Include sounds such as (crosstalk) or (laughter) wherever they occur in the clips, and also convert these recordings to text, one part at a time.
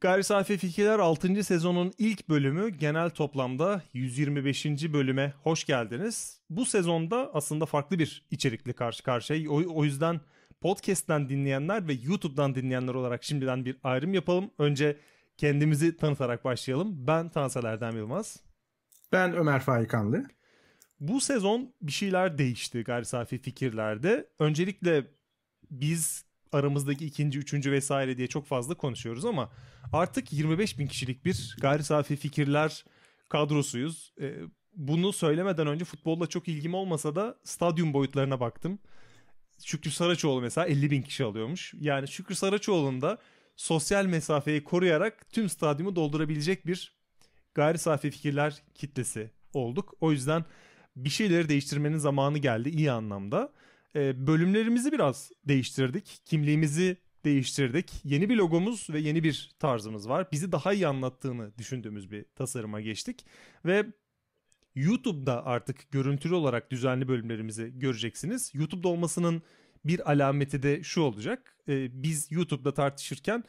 Gayri Safi Fikirler 6. sezonun ilk bölümü genel toplamda 125. bölüme hoş geldiniz. Bu sezonda aslında farklı bir içerikli karşı karşıya. O, o yüzden podcast'ten dinleyenler ve YouTube'dan dinleyenler olarak şimdiden bir ayrım yapalım. Önce kendimizi tanıtarak başlayalım. Ben Tansel Erdem Yılmaz. Ben Ömer Faikanlı. Bu sezon bir şeyler değişti gayri safi fikirlerde. Öncelikle biz aramızdaki ikinci, üçüncü vesaire diye çok fazla konuşuyoruz ama artık 25 bin kişilik bir gayri safi fikirler kadrosuyuz. E, bunu söylemeden önce futbolla çok ilgim olmasa da stadyum boyutlarına baktım. Şükrü Saraçoğlu mesela 50 bin kişi alıyormuş. Yani Şükrü Saraçoğlu'nun da sosyal mesafeyi koruyarak tüm stadyumu doldurabilecek bir gayri safi fikirler kitlesi olduk. O yüzden bir şeyleri değiştirmenin zamanı geldi iyi anlamda e, bölümlerimizi biraz değiştirdik. Kimliğimizi değiştirdik. Yeni bir logomuz ve yeni bir tarzımız var. Bizi daha iyi anlattığını düşündüğümüz bir tasarıma geçtik. Ve YouTube'da artık görüntülü olarak düzenli bölümlerimizi göreceksiniz. YouTube'da olmasının bir alameti de şu olacak. E, biz YouTube'da tartışırken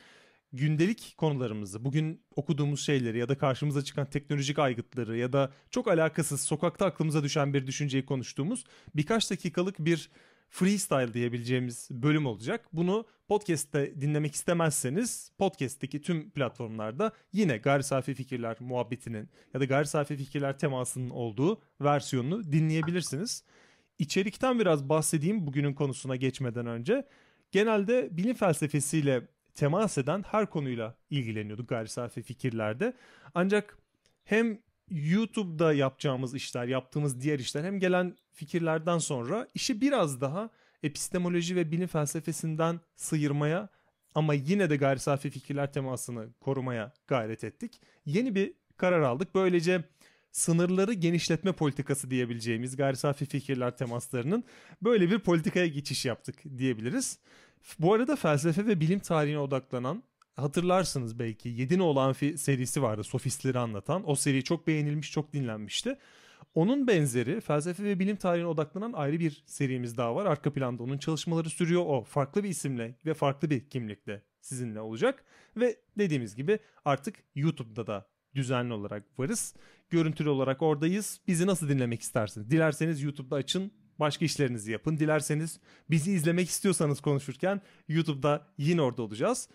gündelik konularımızı, bugün okuduğumuz şeyleri ya da karşımıza çıkan teknolojik aygıtları ya da çok alakasız sokakta aklımıza düşen bir düşünceyi konuştuğumuz birkaç dakikalık bir freestyle diyebileceğimiz bölüm olacak. Bunu podcast'te dinlemek istemezseniz podcast'teki tüm platformlarda yine gayri safi fikirler muhabbetinin ya da gayri safi fikirler temasının olduğu versiyonunu dinleyebilirsiniz. İçerikten biraz bahsedeyim bugünün konusuna geçmeden önce. Genelde bilim felsefesiyle temas eden her konuyla ilgileniyorduk gayri safi fikirlerde. Ancak hem YouTube'da yapacağımız işler, yaptığımız diğer işler hem gelen fikirlerden sonra işi biraz daha epistemoloji ve bilim felsefesinden sıyırmaya ama yine de gayri safi fikirler temasını korumaya gayret ettik. Yeni bir karar aldık. Böylece sınırları genişletme politikası diyebileceğimiz gayri safi fikirler temaslarının böyle bir politikaya geçiş yaptık diyebiliriz. Bu arada felsefe ve bilim tarihine odaklanan hatırlarsınız belki yedin olan amfi serisi vardı sofistleri anlatan. O seri çok beğenilmiş, çok dinlenmişti. Onun benzeri felsefe ve bilim tarihine odaklanan ayrı bir serimiz daha var. Arka planda onun çalışmaları sürüyor. O farklı bir isimle ve farklı bir kimlikle sizinle olacak. Ve dediğimiz gibi artık YouTube'da da düzenli olarak varız. Görüntülü olarak oradayız. Bizi nasıl dinlemek istersiniz? Dilerseniz YouTube'da açın, başka işlerinizi yapın. Dilerseniz bizi izlemek istiyorsanız konuşurken YouTube'da yine orada olacağız.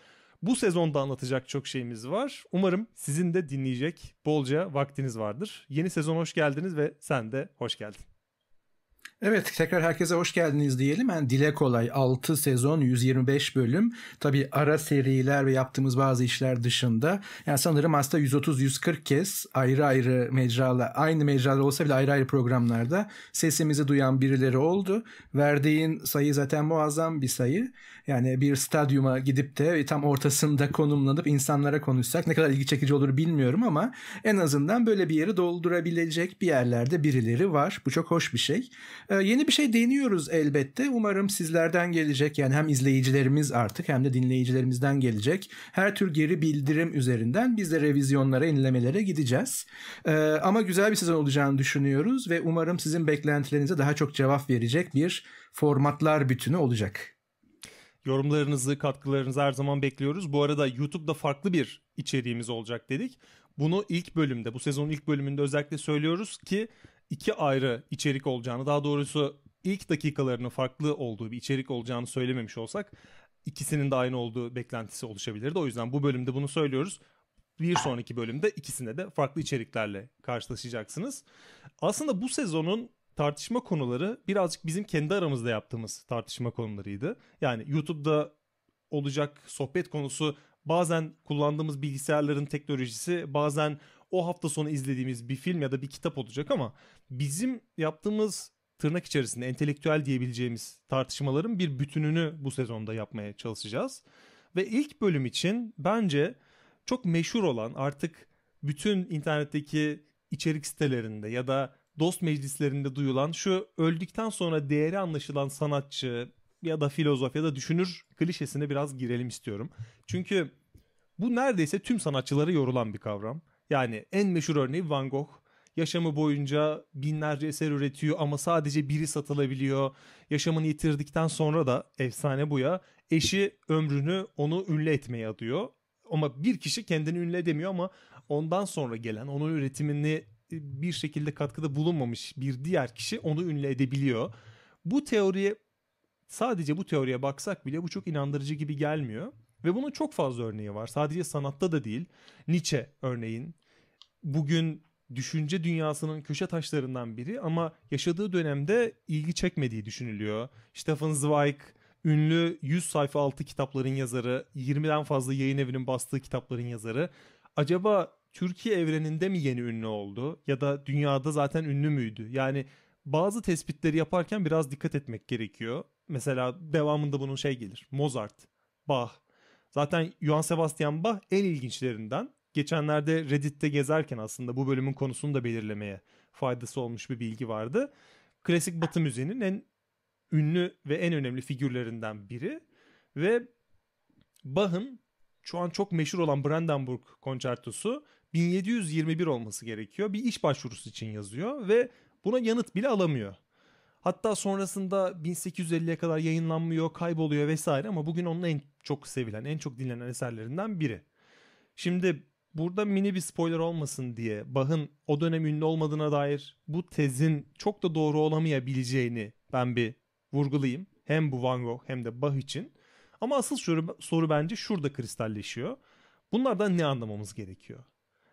Bu sezonda anlatacak çok şeyimiz var. Umarım sizin de dinleyecek bolca vaktiniz vardır. Yeni sezon hoş geldiniz ve sen de hoş geldin. Evet tekrar herkese hoş geldiniz diyelim. Yani dile kolay 6 sezon 125 bölüm. Tabi ara seriler ve yaptığımız bazı işler dışında. Yani sanırım hasta 130-140 kez ayrı ayrı mecralar, aynı mecralar olsa bile ayrı ayrı programlarda sesimizi duyan birileri oldu. Verdiğin sayı zaten muazzam bir sayı. Yani bir stadyuma gidip de e, tam ortasında konumlanıp insanlara konuşsak ne kadar ilgi çekici olur bilmiyorum ama en azından böyle bir yeri doldurabilecek bir yerlerde birileri var. Bu çok hoş bir şey. Ee, yeni bir şey deniyoruz elbette. Umarım sizlerden gelecek yani hem izleyicilerimiz artık hem de dinleyicilerimizden gelecek. Her tür geri bildirim üzerinden biz de revizyonlara, inlemelere gideceğiz. Ee, ama güzel bir sezon olacağını düşünüyoruz ve umarım sizin beklentilerinize daha çok cevap verecek bir formatlar bütünü olacak. Yorumlarınızı, katkılarınızı her zaman bekliyoruz. Bu arada YouTube'da farklı bir içeriğimiz olacak dedik. Bunu ilk bölümde, bu sezonun ilk bölümünde özellikle söylüyoruz ki iki ayrı içerik olacağını daha doğrusu ilk dakikalarının farklı olduğu bir içerik olacağını söylememiş olsak ikisinin de aynı olduğu beklentisi oluşabilirdi. O yüzden bu bölümde bunu söylüyoruz. Bir sonraki bölümde ikisinde de farklı içeriklerle karşılaşacaksınız. Aslında bu sezonun tartışma konuları birazcık bizim kendi aramızda yaptığımız tartışma konularıydı. Yani YouTube'da olacak sohbet konusu bazen kullandığımız bilgisayarların teknolojisi, bazen o hafta sonu izlediğimiz bir film ya da bir kitap olacak ama bizim yaptığımız tırnak içerisinde entelektüel diyebileceğimiz tartışmaların bir bütününü bu sezonda yapmaya çalışacağız. Ve ilk bölüm için bence çok meşhur olan artık bütün internetteki içerik sitelerinde ya da dost meclislerinde duyulan şu öldükten sonra değeri anlaşılan sanatçı ya da filozof ya da düşünür klişesine biraz girelim istiyorum. Çünkü bu neredeyse tüm sanatçılara yorulan bir kavram. Yani en meşhur örneği Van Gogh. Yaşamı boyunca binlerce eser üretiyor ama sadece biri satılabiliyor. Yaşamını yitirdikten sonra da efsane bu ya. Eşi ömrünü onu ünlü etmeye adıyor. Ama bir kişi kendini ünlü edemiyor ama ondan sonra gelen onun üretimini e, bir şekilde katkıda bulunmamış bir diğer kişi onu ünlü edebiliyor. Bu teoriye sadece bu teoriye baksak bile bu çok inandırıcı gibi gelmiyor. Ve bunun çok fazla örneği var. Sadece sanatta da değil. Nietzsche örneğin bugün düşünce dünyasının köşe taşlarından biri ama yaşadığı dönemde ilgi çekmediği düşünülüyor. Stefan Zweig ünlü 100 sayfa altı kitapların yazarı, 20'den fazla yayın evinin bastığı kitapların yazarı. Acaba Türkiye evreninde mi yeni ünlü oldu ya da dünyada zaten ünlü müydü? Yani bazı tespitleri yaparken biraz dikkat etmek gerekiyor. Mesela devamında bunun şey gelir. Mozart, Bach, Zaten Johann Sebastian Bach en ilginçlerinden. Geçenlerde Reddit'te gezerken aslında bu bölümün konusunu da belirlemeye faydası olmuş bir bilgi vardı. Klasik Batı müziğinin en ünlü ve en önemli figürlerinden biri ve Bach'ın şu an çok meşhur olan Brandenburg konçertosu 1721 olması gerekiyor. Bir iş başvurusu için yazıyor ve buna yanıt bile alamıyor. Hatta sonrasında 1850'ye kadar yayınlanmıyor, kayboluyor vesaire ama bugün onun en çok sevilen, en çok dinlenen eserlerinden biri. Şimdi burada mini bir spoiler olmasın diye Bach'ın o dönem ünlü olmadığına dair bu tezin çok da doğru olamayabileceğini ben bir vurgulayayım. Hem bu Van Gogh hem de Bach için. Ama asıl soru, soru bence şurada kristalleşiyor. Bunlardan ne anlamamız gerekiyor?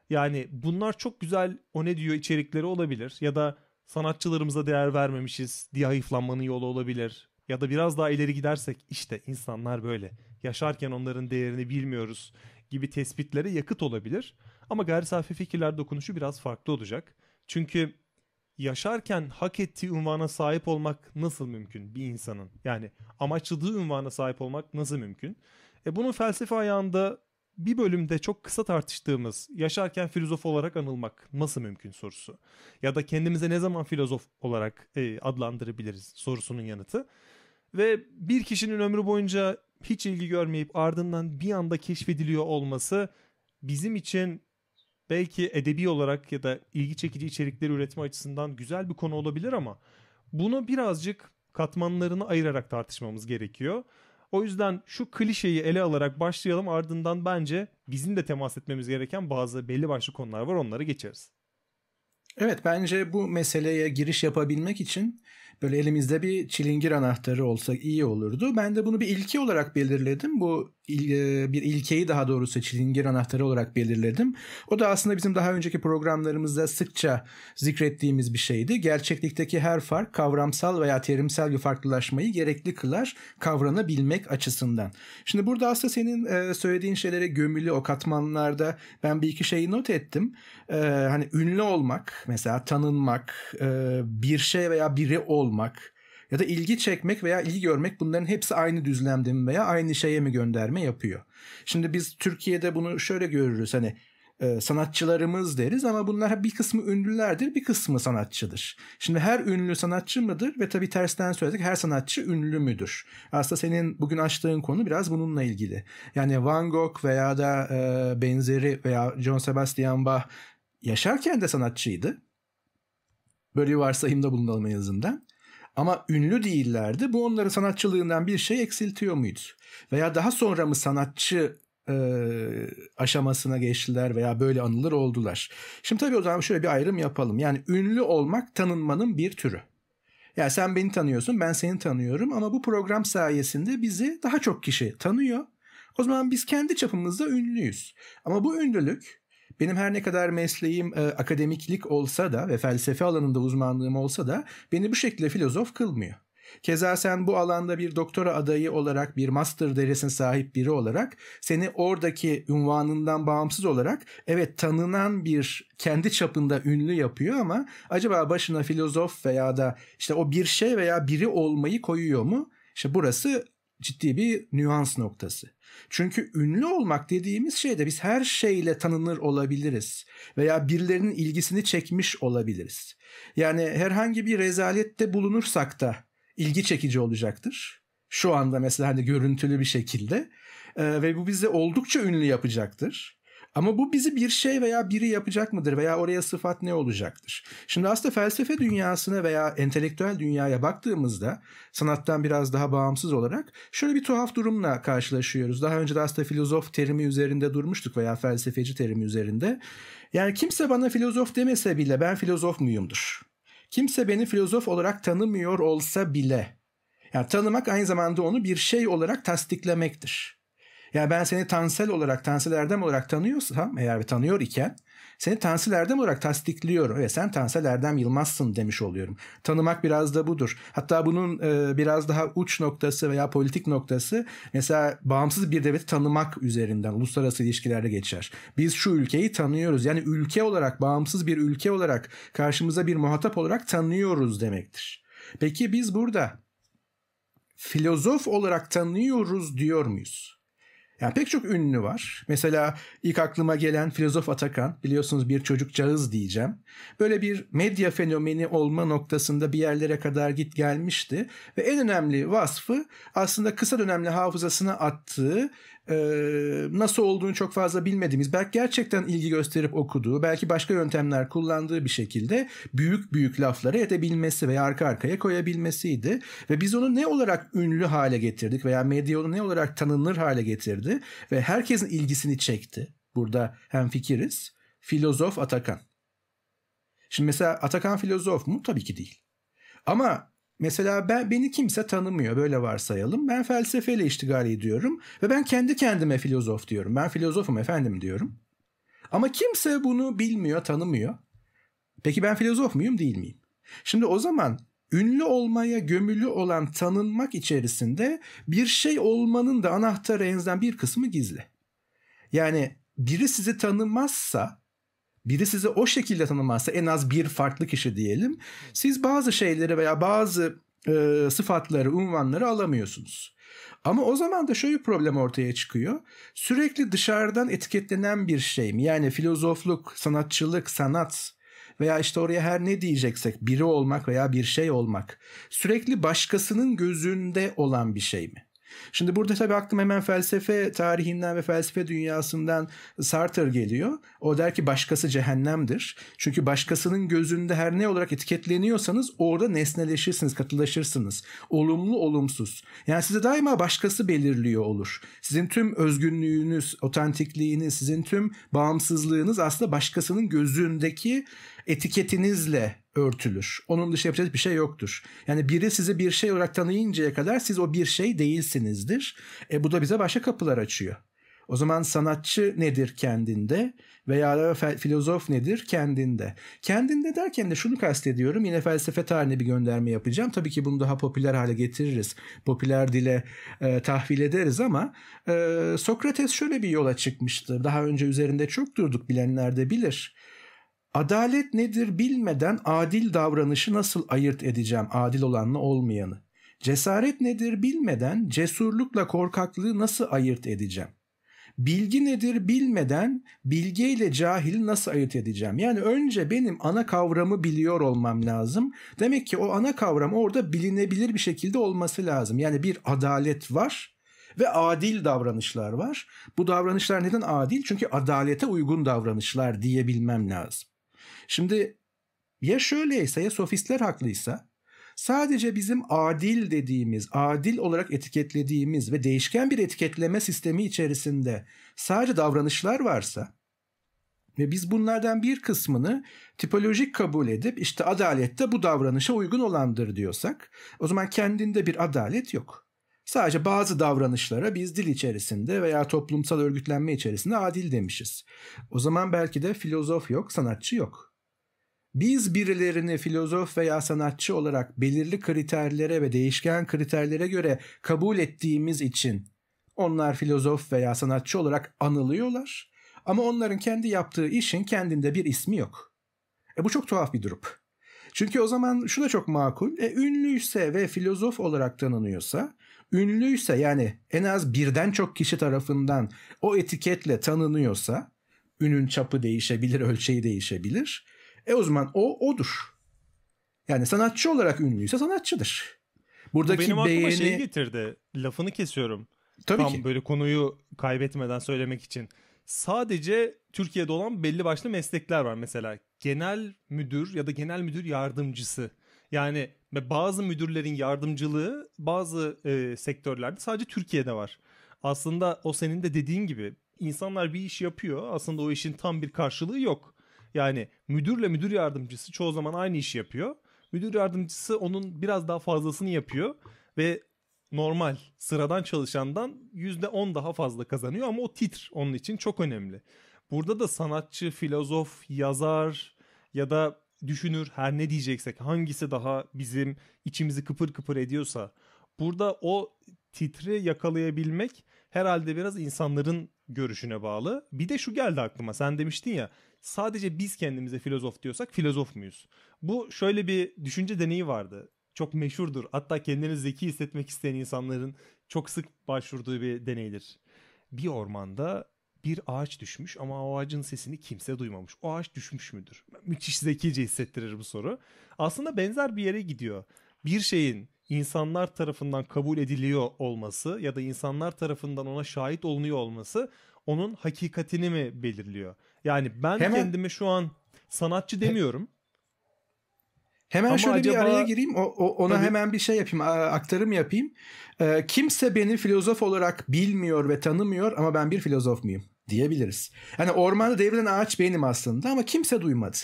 Yani bunlar çok güzel o ne diyor içerikleri olabilir ya da sanatçılarımıza değer vermemişiz diye hayıflanmanın yolu olabilir. Ya da biraz daha ileri gidersek işte insanlar böyle. Yaşarken onların değerini bilmiyoruz gibi tespitlere yakıt olabilir. Ama gayri safi fikirler dokunuşu biraz farklı olacak. Çünkü yaşarken hak ettiği unvana sahip olmak nasıl mümkün bir insanın? Yani amaçladığı unvana sahip olmak nasıl mümkün? E bunun felsefe ayağında bir bölümde çok kısa tartıştığımız yaşarken filozof olarak anılmak nasıl mümkün sorusu. Ya da kendimize ne zaman filozof olarak e, adlandırabiliriz sorusunun yanıtı. Ve bir kişinin ömrü boyunca hiç ilgi görmeyip ardından bir anda keşfediliyor olması bizim için belki edebi olarak ya da ilgi çekici içerikleri üretme açısından güzel bir konu olabilir ama bunu birazcık katmanlarını ayırarak tartışmamız gerekiyor. O yüzden şu klişeyi ele alarak başlayalım ardından bence bizim de temas etmemiz gereken bazı belli başlı konular var onları geçeriz. Evet bence bu meseleye giriş yapabilmek için böyle elimizde bir çilingir anahtarı olsa iyi olurdu. Ben de bunu bir ilke olarak belirledim. Bu e, bir ilkeyi daha doğrusu çilingir anahtarı olarak belirledim. O da aslında bizim daha önceki programlarımızda sıkça zikrettiğimiz bir şeydi. Gerçeklikteki her fark kavramsal veya terimsel bir farklılaşmayı gerekli kılar kavranabilmek açısından. Şimdi burada aslında senin e, söylediğin şeylere gömülü o katmanlarda ben bir iki şeyi not ettim. E, hani ünlü olmak mesela tanınmak bir şey veya biri olmak bulmak ya da ilgi çekmek veya ilgi görmek bunların hepsi aynı düzlemde mi veya aynı şeye mi gönderme yapıyor? Şimdi biz Türkiye'de bunu şöyle görürüz hani e, sanatçılarımız deriz ama bunlar bir kısmı ünlülerdir bir kısmı sanatçıdır. Şimdi her ünlü sanatçı mıdır ve tabii tersten söyledik her sanatçı ünlü müdür? Aslında senin bugün açtığın konu biraz bununla ilgili. Yani Van Gogh veya da e, benzeri veya John Sebastian Bach yaşarken de sanatçıydı. Böyle bir varsayımda bulunalım en azından. Ama ünlü değillerdi. Bu onları sanatçılığından bir şey eksiltiyor muydu? Veya daha sonra mı sanatçı e, aşamasına geçtiler veya böyle anılır oldular? Şimdi tabii o zaman şöyle bir ayrım yapalım. Yani ünlü olmak tanınmanın bir türü. Ya yani sen beni tanıyorsun, ben seni tanıyorum ama bu program sayesinde bizi daha çok kişi tanıyor. O zaman biz kendi çapımızda ünlüyüz. Ama bu ünlülük benim her ne kadar mesleğim e, akademiklik olsa da ve felsefe alanında uzmanlığım olsa da beni bu şekilde filozof kılmıyor. Keza sen bu alanda bir doktora adayı olarak bir master derecesine sahip biri olarak seni oradaki ünvanından bağımsız olarak evet tanınan bir kendi çapında ünlü yapıyor ama acaba başına filozof veya da işte o bir şey veya biri olmayı koyuyor mu? İşte burası ciddi bir nüans noktası. Çünkü ünlü olmak dediğimiz şeyde biz her şeyle tanınır olabiliriz veya birilerinin ilgisini çekmiş olabiliriz. Yani herhangi bir rezalette bulunursak da ilgi çekici olacaktır. Şu anda mesela hani görüntülü bir şekilde ee, ve bu bizi oldukça ünlü yapacaktır. Ama bu bizi bir şey veya biri yapacak mıdır veya oraya sıfat ne olacaktır? Şimdi aslında felsefe dünyasına veya entelektüel dünyaya baktığımızda sanattan biraz daha bağımsız olarak şöyle bir tuhaf durumla karşılaşıyoruz. Daha önce de aslında filozof terimi üzerinde durmuştuk veya felsefeci terimi üzerinde. Yani kimse bana filozof demese bile ben filozof muyumdur? Kimse beni filozof olarak tanımıyor olsa bile yani tanımak aynı zamanda onu bir şey olarak tasdiklemektir. Yani ben seni Tansel olarak, Tansel Erdem olarak tanıyorsam eğer ve tanıyor iken seni Tansel Erdem olarak tasdikliyorum. Evet sen Tansel Erdem Yılmaz'sın demiş oluyorum. Tanımak biraz da budur. Hatta bunun e, biraz daha uç noktası veya politik noktası mesela bağımsız bir devleti tanımak üzerinden uluslararası ilişkilerde geçer. Biz şu ülkeyi tanıyoruz. Yani ülke olarak bağımsız bir ülke olarak karşımıza bir muhatap olarak tanıyoruz demektir. Peki biz burada filozof olarak tanıyoruz diyor muyuz? Yani pek çok ünlü var. Mesela ilk aklıma gelen filozof Atakan, biliyorsunuz bir çocukcağız diyeceğim. Böyle bir medya fenomeni olma noktasında bir yerlere kadar git gelmişti. Ve en önemli vasfı aslında kısa dönemli hafızasına attığı e, nasıl olduğunu çok fazla bilmediğimiz, belki gerçekten ilgi gösterip okuduğu, belki başka yöntemler kullandığı bir şekilde büyük büyük lafları edebilmesi veya arka arkaya koyabilmesiydi. Ve biz onu ne olarak ünlü hale getirdik veya medya onu ne olarak tanınır hale getirdi ve herkesin ilgisini çekti. Burada hem fikiriz. Filozof Atakan. Şimdi mesela Atakan filozof mu? Tabii ki değil. Ama Mesela ben beni kimse tanımıyor böyle varsayalım. Ben felsefeyle iştigal ediyorum ve ben kendi kendime filozof diyorum. Ben filozofum efendim diyorum. Ama kimse bunu bilmiyor, tanımıyor. Peki ben filozof muyum, değil miyim? Şimdi o zaman ünlü olmaya gömülü olan tanınmak içerisinde bir şey olmanın da anahtarı enzden bir kısmı gizli. Yani biri sizi tanımazsa biri sizi o şekilde tanımazsa en az bir farklı kişi diyelim. Siz bazı şeyleri veya bazı e, sıfatları, unvanları alamıyorsunuz. Ama o zaman da şöyle bir problem ortaya çıkıyor. Sürekli dışarıdan etiketlenen bir şey mi? Yani filozofluk, sanatçılık, sanat veya işte oraya her ne diyeceksek biri olmak veya bir şey olmak sürekli başkasının gözünde olan bir şey mi? Şimdi burada tabii aklım hemen felsefe tarihinden ve felsefe dünyasından Sartre geliyor. O der ki başkası cehennemdir. Çünkü başkasının gözünde her ne olarak etiketleniyorsanız orada nesneleşirsiniz, katılaşırsınız. Olumlu, olumsuz. Yani size daima başkası belirliyor olur. Sizin tüm özgünlüğünüz, otantikliğiniz, sizin tüm bağımsızlığınız aslında başkasının gözündeki etiketinizle örtülür. Onun dışında yapacak bir şey yoktur. Yani biri sizi bir şey olarak tanıyıncaya kadar siz o bir şey değilsinizdir. E bu da bize başka kapılar açıyor. O zaman sanatçı nedir kendinde veya filozof nedir kendinde? Kendinde derken de şunu kastediyorum. Yine felsefe tarihine bir gönderme yapacağım. Tabii ki bunu daha popüler hale getiririz. Popüler dile e, tahvil ederiz ama e, Sokrates şöyle bir yola çıkmıştı. Daha önce üzerinde çok durduk bilenler de bilir. Adalet nedir bilmeden adil davranışı nasıl ayırt edeceğim adil olanla olmayanı? Cesaret nedir bilmeden cesurlukla korkaklığı nasıl ayırt edeceğim? Bilgi nedir bilmeden bilgeyle cahili nasıl ayırt edeceğim? Yani önce benim ana kavramı biliyor olmam lazım. Demek ki o ana kavram orada bilinebilir bir şekilde olması lazım. Yani bir adalet var ve adil davranışlar var. Bu davranışlar neden adil? Çünkü adalete uygun davranışlar diyebilmem lazım. Şimdi ya şöyleyse ya sofistler haklıysa sadece bizim adil dediğimiz, adil olarak etiketlediğimiz ve değişken bir etiketleme sistemi içerisinde sadece davranışlar varsa ve biz bunlardan bir kısmını tipolojik kabul edip işte adalette bu davranışa uygun olandır diyorsak o zaman kendinde bir adalet yok. Sadece bazı davranışlara biz dil içerisinde veya toplumsal örgütlenme içerisinde adil demişiz. O zaman belki de filozof yok, sanatçı yok. Biz birilerini filozof veya sanatçı olarak belirli kriterlere ve değişken kriterlere göre kabul ettiğimiz için onlar filozof veya sanatçı olarak anılıyorlar ama onların kendi yaptığı işin kendinde bir ismi yok. E bu çok tuhaf bir durum. Çünkü o zaman şu da çok makul. E ünlüyse ve filozof olarak tanınıyorsa, ünlüyse yani en az birden çok kişi tarafından o etiketle tanınıyorsa, ünün çapı değişebilir, ölçeği değişebilir e o zaman o odur. Yani sanatçı olarak ünlüyse sanatçıdır. Buradaki benim aklıma beğeni... şey getirdi. Lafını kesiyorum. Tabii Tam ki. böyle konuyu kaybetmeden söylemek için. Sadece Türkiye'de olan belli başlı meslekler var mesela. Genel müdür ya da genel müdür yardımcısı. Yani bazı müdürlerin yardımcılığı bazı e, sektörlerde sadece Türkiye'de var. Aslında o senin de dediğin gibi insanlar bir iş yapıyor. Aslında o işin tam bir karşılığı yok. Yani müdürle müdür yardımcısı çoğu zaman aynı işi yapıyor. Müdür yardımcısı onun biraz daha fazlasını yapıyor ve normal sıradan çalışandan %10 daha fazla kazanıyor ama o titr onun için çok önemli. Burada da sanatçı, filozof, yazar ya da düşünür her ne diyeceksek hangisi daha bizim içimizi kıpır kıpır ediyorsa burada o titri yakalayabilmek herhalde biraz insanların görüşüne bağlı. Bir de şu geldi aklıma. Sen demiştin ya sadece biz kendimize filozof diyorsak filozof muyuz? Bu şöyle bir düşünce deneyi vardı. Çok meşhurdur. Hatta kendini zeki hissetmek isteyen insanların çok sık başvurduğu bir deneydir. Bir ormanda bir ağaç düşmüş ama o ağacın sesini kimse duymamış. O ağaç düşmüş müdür? Müthiş zekice hissettirir bu soru. Aslında benzer bir yere gidiyor. Bir şeyin insanlar tarafından kabul ediliyor olması ya da insanlar tarafından ona şahit olunuyor olması onun hakikatini mi belirliyor? Yani ben hemen, kendimi şu an sanatçı demiyorum. Hemen şöyle acaba, bir araya gireyim. O, o, ona tabii, hemen bir şey yapayım, aktarım yapayım. Ee, kimse beni filozof olarak bilmiyor ve tanımıyor ama ben bir filozof muyum diyebiliriz. Yani ormanda devrilen ağaç benim aslında ama kimse duymadı.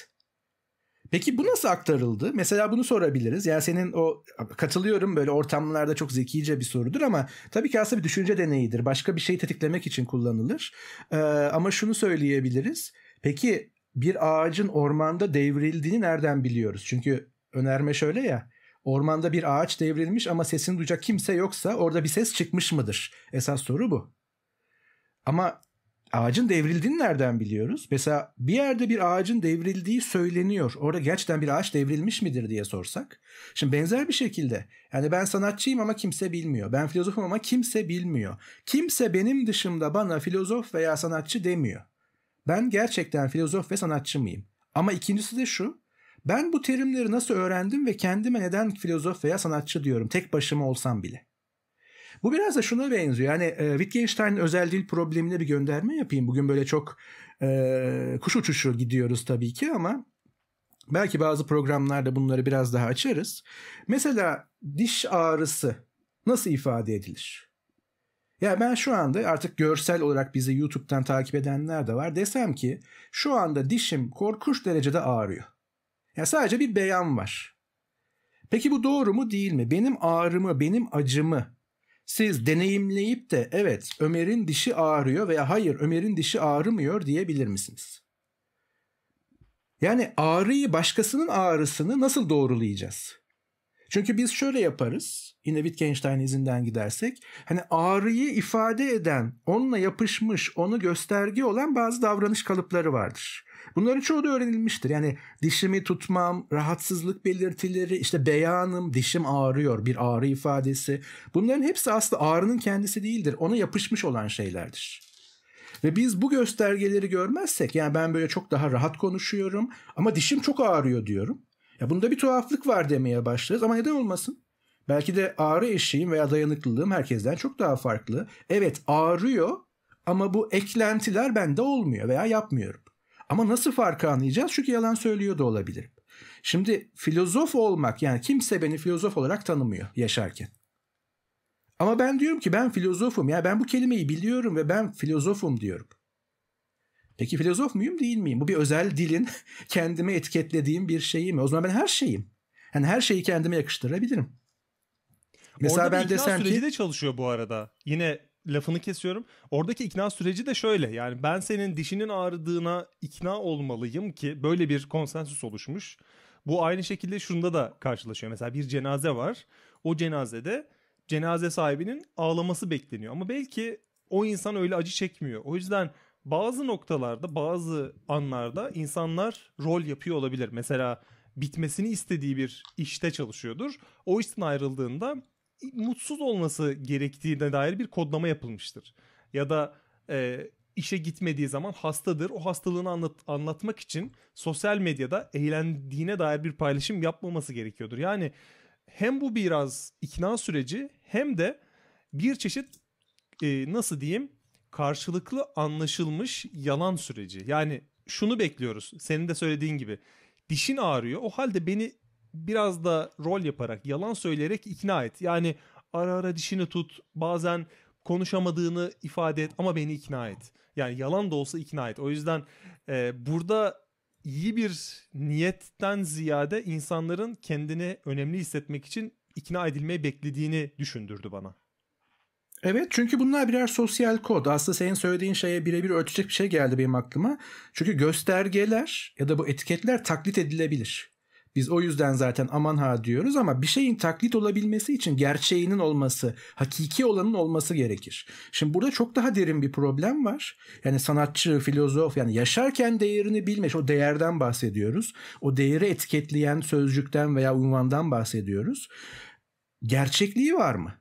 Peki bu nasıl aktarıldı? Mesela bunu sorabiliriz. Yani senin o katılıyorum böyle ortamlarda çok zekice bir sorudur ama tabii ki aslında bir düşünce deneyidir. Başka bir şeyi tetiklemek için kullanılır. Ee, ama şunu söyleyebiliriz. Peki bir ağacın ormanda devrildiğini nereden biliyoruz? Çünkü önerme şöyle ya. Ormanda bir ağaç devrilmiş ama sesini duyacak kimse yoksa orada bir ses çıkmış mıdır? Esas soru bu. Ama ağacın devrildiğini nereden biliyoruz? Mesela bir yerde bir ağacın devrildiği söyleniyor. Orada gerçekten bir ağaç devrilmiş midir diye sorsak. Şimdi benzer bir şekilde yani ben sanatçıyım ama kimse bilmiyor. Ben filozofum ama kimse bilmiyor. Kimse benim dışımda bana filozof veya sanatçı demiyor. Ben gerçekten filozof ve sanatçı mıyım? Ama ikincisi de şu. Ben bu terimleri nasıl öğrendim ve kendime neden filozof veya sanatçı diyorum tek başıma olsam bile. Bu biraz da şuna benziyor. Yani e, Wittgenstein'in özel dil problemine bir gönderme yapayım. Bugün böyle çok e, kuş uçuşu gidiyoruz tabii ki ama belki bazı programlarda bunları biraz daha açarız. Mesela diş ağrısı nasıl ifade edilir? Ya ben şu anda artık görsel olarak bizi YouTube'dan takip edenler de var. Desem ki şu anda dişim korkunç derecede ağrıyor. Ya sadece bir beyan var. Peki bu doğru mu değil mi? Benim ağrımı, benim acımı siz deneyimleyip de evet Ömer'in dişi ağrıyor veya hayır Ömer'in dişi ağrımıyor diyebilir misiniz? Yani ağrıyı başkasının ağrısını nasıl doğrulayacağız? Çünkü biz şöyle yaparız. Yine Wittgenstein izinden gidersek. Hani ağrıyı ifade eden, onunla yapışmış, onu gösterge olan bazı davranış kalıpları vardır. Bunların çoğu da öğrenilmiştir. Yani dişimi tutmam, rahatsızlık belirtileri, işte beyanım, dişim ağrıyor, bir ağrı ifadesi. Bunların hepsi aslında ağrının kendisi değildir. Ona yapışmış olan şeylerdir. Ve biz bu göstergeleri görmezsek yani ben böyle çok daha rahat konuşuyorum ama dişim çok ağrıyor diyorum. Ya bunda bir tuhaflık var demeye başlarız ama neden olmasın? Belki de ağrı eşiğim veya dayanıklılığım herkesten çok daha farklı. Evet ağrıyor ama bu eklentiler bende olmuyor veya yapmıyorum. Ama nasıl farkı anlayacağız? Çünkü yalan söylüyor da olabilirim. Şimdi filozof olmak yani kimse beni filozof olarak tanımıyor yaşarken. Ama ben diyorum ki ben filozofum ya ben bu kelimeyi biliyorum ve ben filozofum diyorum. Peki filozof muyum değil miyim? Bu bir özel dilin (laughs) kendime etiketlediğim bir şeyi mi? O zaman ben her şeyim. Yani her şeyi kendime yakıştırabilirim. Mesela Orada ben desem süreci ki... de çalışıyor bu arada. Yine lafını kesiyorum. Oradaki ikna süreci de şöyle. Yani ben senin dişinin ağrıdığına ikna olmalıyım ki böyle bir konsensüs oluşmuş. Bu aynı şekilde şunda da karşılaşıyor. Mesela bir cenaze var. O cenazede cenaze sahibinin ağlaması bekleniyor. Ama belki o insan öyle acı çekmiyor. O yüzden bazı noktalarda, bazı anlarda insanlar rol yapıyor olabilir. Mesela bitmesini istediği bir işte çalışıyordur. O işten ayrıldığında mutsuz olması gerektiğine dair bir kodlama yapılmıştır. Ya da e, işe gitmediği zaman hastadır. O hastalığını anlat, anlatmak için sosyal medyada eğlendiğine dair bir paylaşım yapmaması gerekiyordur. Yani hem bu biraz ikna süreci hem de bir çeşit e, nasıl diyeyim karşılıklı anlaşılmış yalan süreci. Yani şunu bekliyoruz. Senin de söylediğin gibi. Dişin ağrıyor. O halde beni biraz da rol yaparak, yalan söyleyerek ikna et. Yani ara ara dişini tut. Bazen konuşamadığını ifade et ama beni ikna et. Yani yalan da olsa ikna et. O yüzden e, burada iyi bir niyetten ziyade insanların kendini önemli hissetmek için ikna edilmeyi beklediğini düşündürdü bana. Evet çünkü bunlar birer sosyal kod. Aslında senin söylediğin şeye birebir örtecek bir şey geldi benim aklıma. Çünkü göstergeler ya da bu etiketler taklit edilebilir. Biz o yüzden zaten aman ha diyoruz ama bir şeyin taklit olabilmesi için gerçeğinin olması, hakiki olanın olması gerekir. Şimdi burada çok daha derin bir problem var. Yani sanatçı, filozof yani yaşarken değerini bilmiş o değerden bahsediyoruz. O değeri etiketleyen sözcükten veya unvandan bahsediyoruz. Gerçekliği var mı?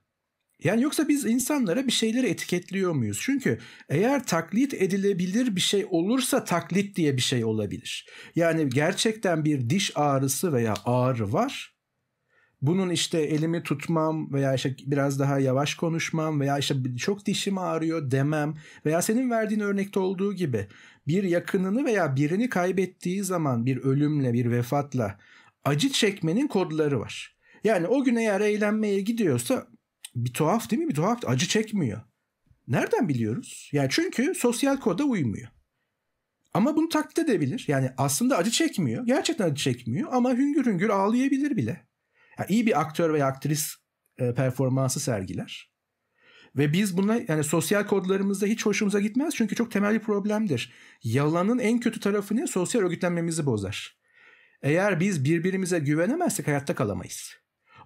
Yani yoksa biz insanlara bir şeyleri etiketliyor muyuz? Çünkü eğer taklit edilebilir bir şey olursa taklit diye bir şey olabilir. Yani gerçekten bir diş ağrısı veya ağrı var. Bunun işte elimi tutmam veya işte biraz daha yavaş konuşmam veya işte çok dişim ağrıyor demem veya senin verdiğin örnekte olduğu gibi bir yakınını veya birini kaybettiği zaman bir ölümle bir vefatla acı çekmenin kodları var. Yani o gün eğer eğlenmeye gidiyorsa bir tuhaf değil mi? Bir tuhaf. Acı çekmiyor. Nereden biliyoruz? Yani çünkü sosyal koda uymuyor. Ama bunu taklit edebilir. Yani aslında acı çekmiyor. Gerçekten acı çekmiyor ama hüngür hüngür ağlayabilir bile. Yani iyi bir aktör veya aktris e, performansı sergiler. Ve biz buna yani sosyal kodlarımızda hiç hoşumuza gitmez çünkü çok temel bir problemdir. Yalanın en kötü tarafı ne? Sosyal örgütlenmemizi bozar. Eğer biz birbirimize güvenemezsek hayatta kalamayız.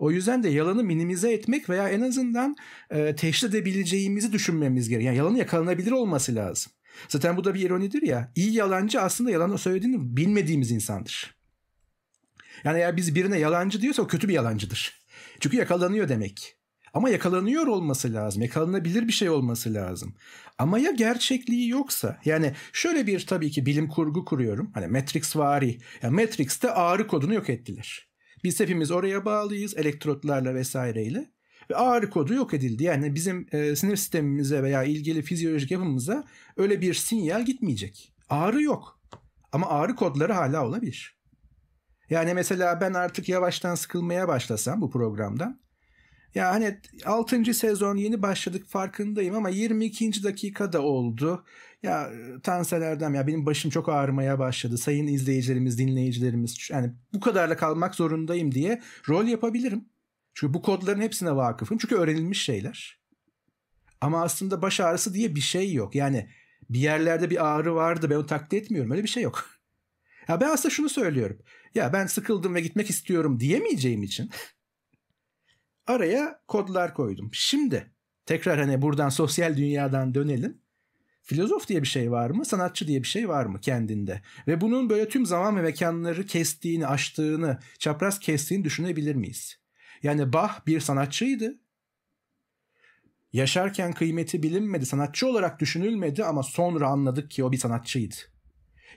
O yüzden de yalanı minimize etmek veya en azından e, teşhir edebileceğimizi düşünmemiz gerekiyor. Yani yalanı yakalanabilir olması lazım. Zaten bu da bir ironidir ya. İyi yalancı aslında yalan söylediğini bilmediğimiz insandır. Yani eğer biz birine yalancı diyorsa o kötü bir yalancıdır. Çünkü yakalanıyor demek. Ama yakalanıyor olması lazım. Yakalanabilir bir şey olması lazım. Ama ya gerçekliği yoksa? Yani şöyle bir tabii ki bilim kurgu kuruyorum. Hani Matrix vari. Yani Matrix'te ağrı kodunu yok ettiler. Biz hepimiz oraya bağlıyız elektrotlarla vesaireyle. Ve ağrı kodu yok edildi. Yani bizim e, sinir sistemimize veya ilgili fizyolojik yapımıza öyle bir sinyal gitmeyecek. Ağrı yok. Ama ağrı kodları hala olabilir. Yani mesela ben artık yavaştan sıkılmaya başlasam bu programdan. Ya hani 6. sezon yeni başladık farkındayım ama 22. dakikada oldu. Ya Tansel Erdem ya benim başım çok ağrımaya başladı. Sayın izleyicilerimiz, dinleyicilerimiz yani bu kadarla kalmak zorundayım diye rol yapabilirim. Çünkü bu kodların hepsine vakıfım. Çünkü öğrenilmiş şeyler. Ama aslında baş ağrısı diye bir şey yok. Yani bir yerlerde bir ağrı vardı ben onu taklit etmiyorum. Öyle bir şey yok. (laughs) Ya ben aslında şunu söylüyorum. Ya ben sıkıldım ve gitmek istiyorum diyemeyeceğim için araya kodlar koydum. Şimdi tekrar hani buradan sosyal dünyadan dönelim. Filozof diye bir şey var mı? Sanatçı diye bir şey var mı kendinde? Ve bunun böyle tüm zaman ve mekanları kestiğini, açtığını, çapraz kestiğini düşünebilir miyiz? Yani Bach bir sanatçıydı. Yaşarken kıymeti bilinmedi, sanatçı olarak düşünülmedi ama sonra anladık ki o bir sanatçıydı.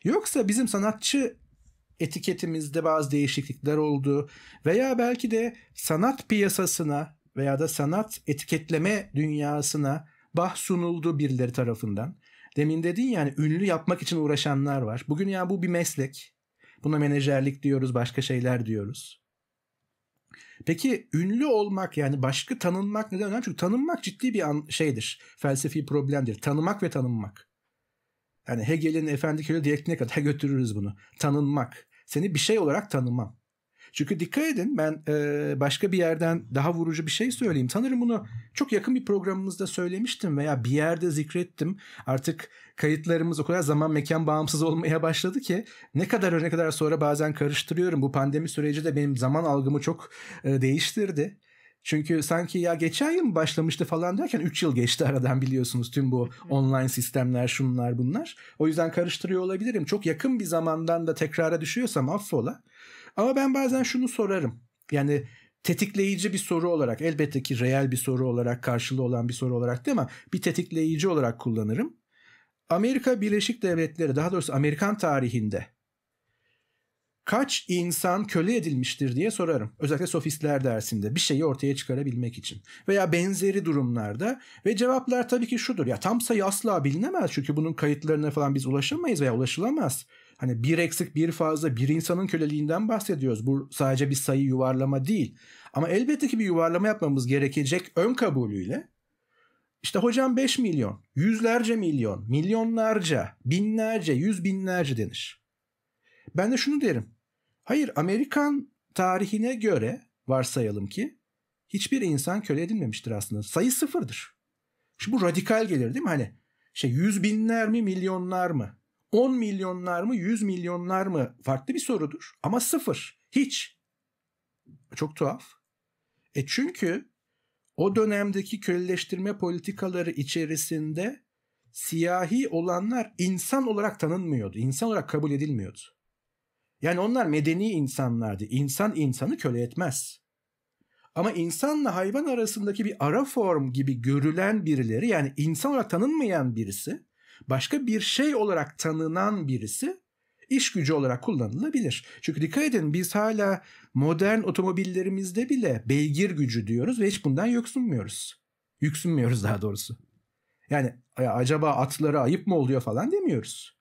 Yoksa bizim sanatçı etiketimizde bazı değişiklikler oldu veya belki de sanat piyasasına veya da sanat etiketleme dünyasına bah sunuldu birileri tarafından. Demin dedin yani ünlü yapmak için uğraşanlar var. Bugün ya bu bir meslek. Buna menajerlik diyoruz, başka şeyler diyoruz. Peki ünlü olmak yani başka tanınmak neden önemli? Çünkü tanınmak ciddi bir an, şeydir. Felsefi problemdir. Tanımak ve tanınmak. Yani Hegel'in Efendi Köy'e diyalektiğine kadar götürürüz bunu. Tanınmak. Seni bir şey olarak tanımam. Çünkü dikkat edin ben e, başka bir yerden daha vurucu bir şey söyleyeyim. Sanırım bunu çok yakın bir programımızda söylemiştim veya bir yerde zikrettim. Artık kayıtlarımız o kadar zaman mekan bağımsız olmaya başladı ki ne kadar öne kadar sonra bazen karıştırıyorum. Bu pandemi süreci de benim zaman algımı çok e, değiştirdi. Çünkü sanki ya geçen yıl başlamıştı falan derken 3 yıl geçti aradan biliyorsunuz tüm bu online sistemler şunlar bunlar. O yüzden karıştırıyor olabilirim. Çok yakın bir zamandan da tekrara düşüyorsam affola. Ama ben bazen şunu sorarım. Yani tetikleyici bir soru olarak elbette ki reel bir soru olarak karşılığı olan bir soru olarak değil ama bir tetikleyici olarak kullanırım. Amerika Birleşik Devletleri daha doğrusu Amerikan tarihinde kaç insan köle edilmiştir diye sorarım. Özellikle sofistler dersinde bir şeyi ortaya çıkarabilmek için veya benzeri durumlarda ve cevaplar tabii ki şudur. Ya tam sayı asla bilinemez çünkü bunun kayıtlarına falan biz ulaşamayız veya ulaşılamaz. Hani bir eksik bir fazla bir insanın köleliğinden bahsediyoruz. Bu sadece bir sayı yuvarlama değil. Ama elbette ki bir yuvarlama yapmamız gerekecek ön kabulüyle. İşte hocam 5 milyon, yüzlerce milyon, milyonlarca, binlerce, yüz binlerce denir. Ben de şunu derim. Hayır Amerikan tarihine göre varsayalım ki hiçbir insan köle edilmemiştir aslında. Sayı sıfırdır. Şimdi bu radikal gelir değil mi? Hani şey yüz binler mi milyonlar mı? 10 milyonlar mı 100 milyonlar mı farklı bir sorudur ama sıfır hiç. Çok tuhaf. E çünkü o dönemdeki köleleştirme politikaları içerisinde siyahi olanlar insan olarak tanınmıyordu. İnsan olarak kabul edilmiyordu. Yani onlar medeni insanlardı. İnsan insanı köle etmez. Ama insanla hayvan arasındaki bir ara form gibi görülen birileri yani insan olarak tanınmayan birisi başka bir şey olarak tanınan birisi iş gücü olarak kullanılabilir. Çünkü dikkat edin biz hala modern otomobillerimizde bile beygir gücü diyoruz ve hiç bundan yoksunmuyoruz. Yüksünmüyoruz daha doğrusu. Yani acaba atlara ayıp mı oluyor falan demiyoruz.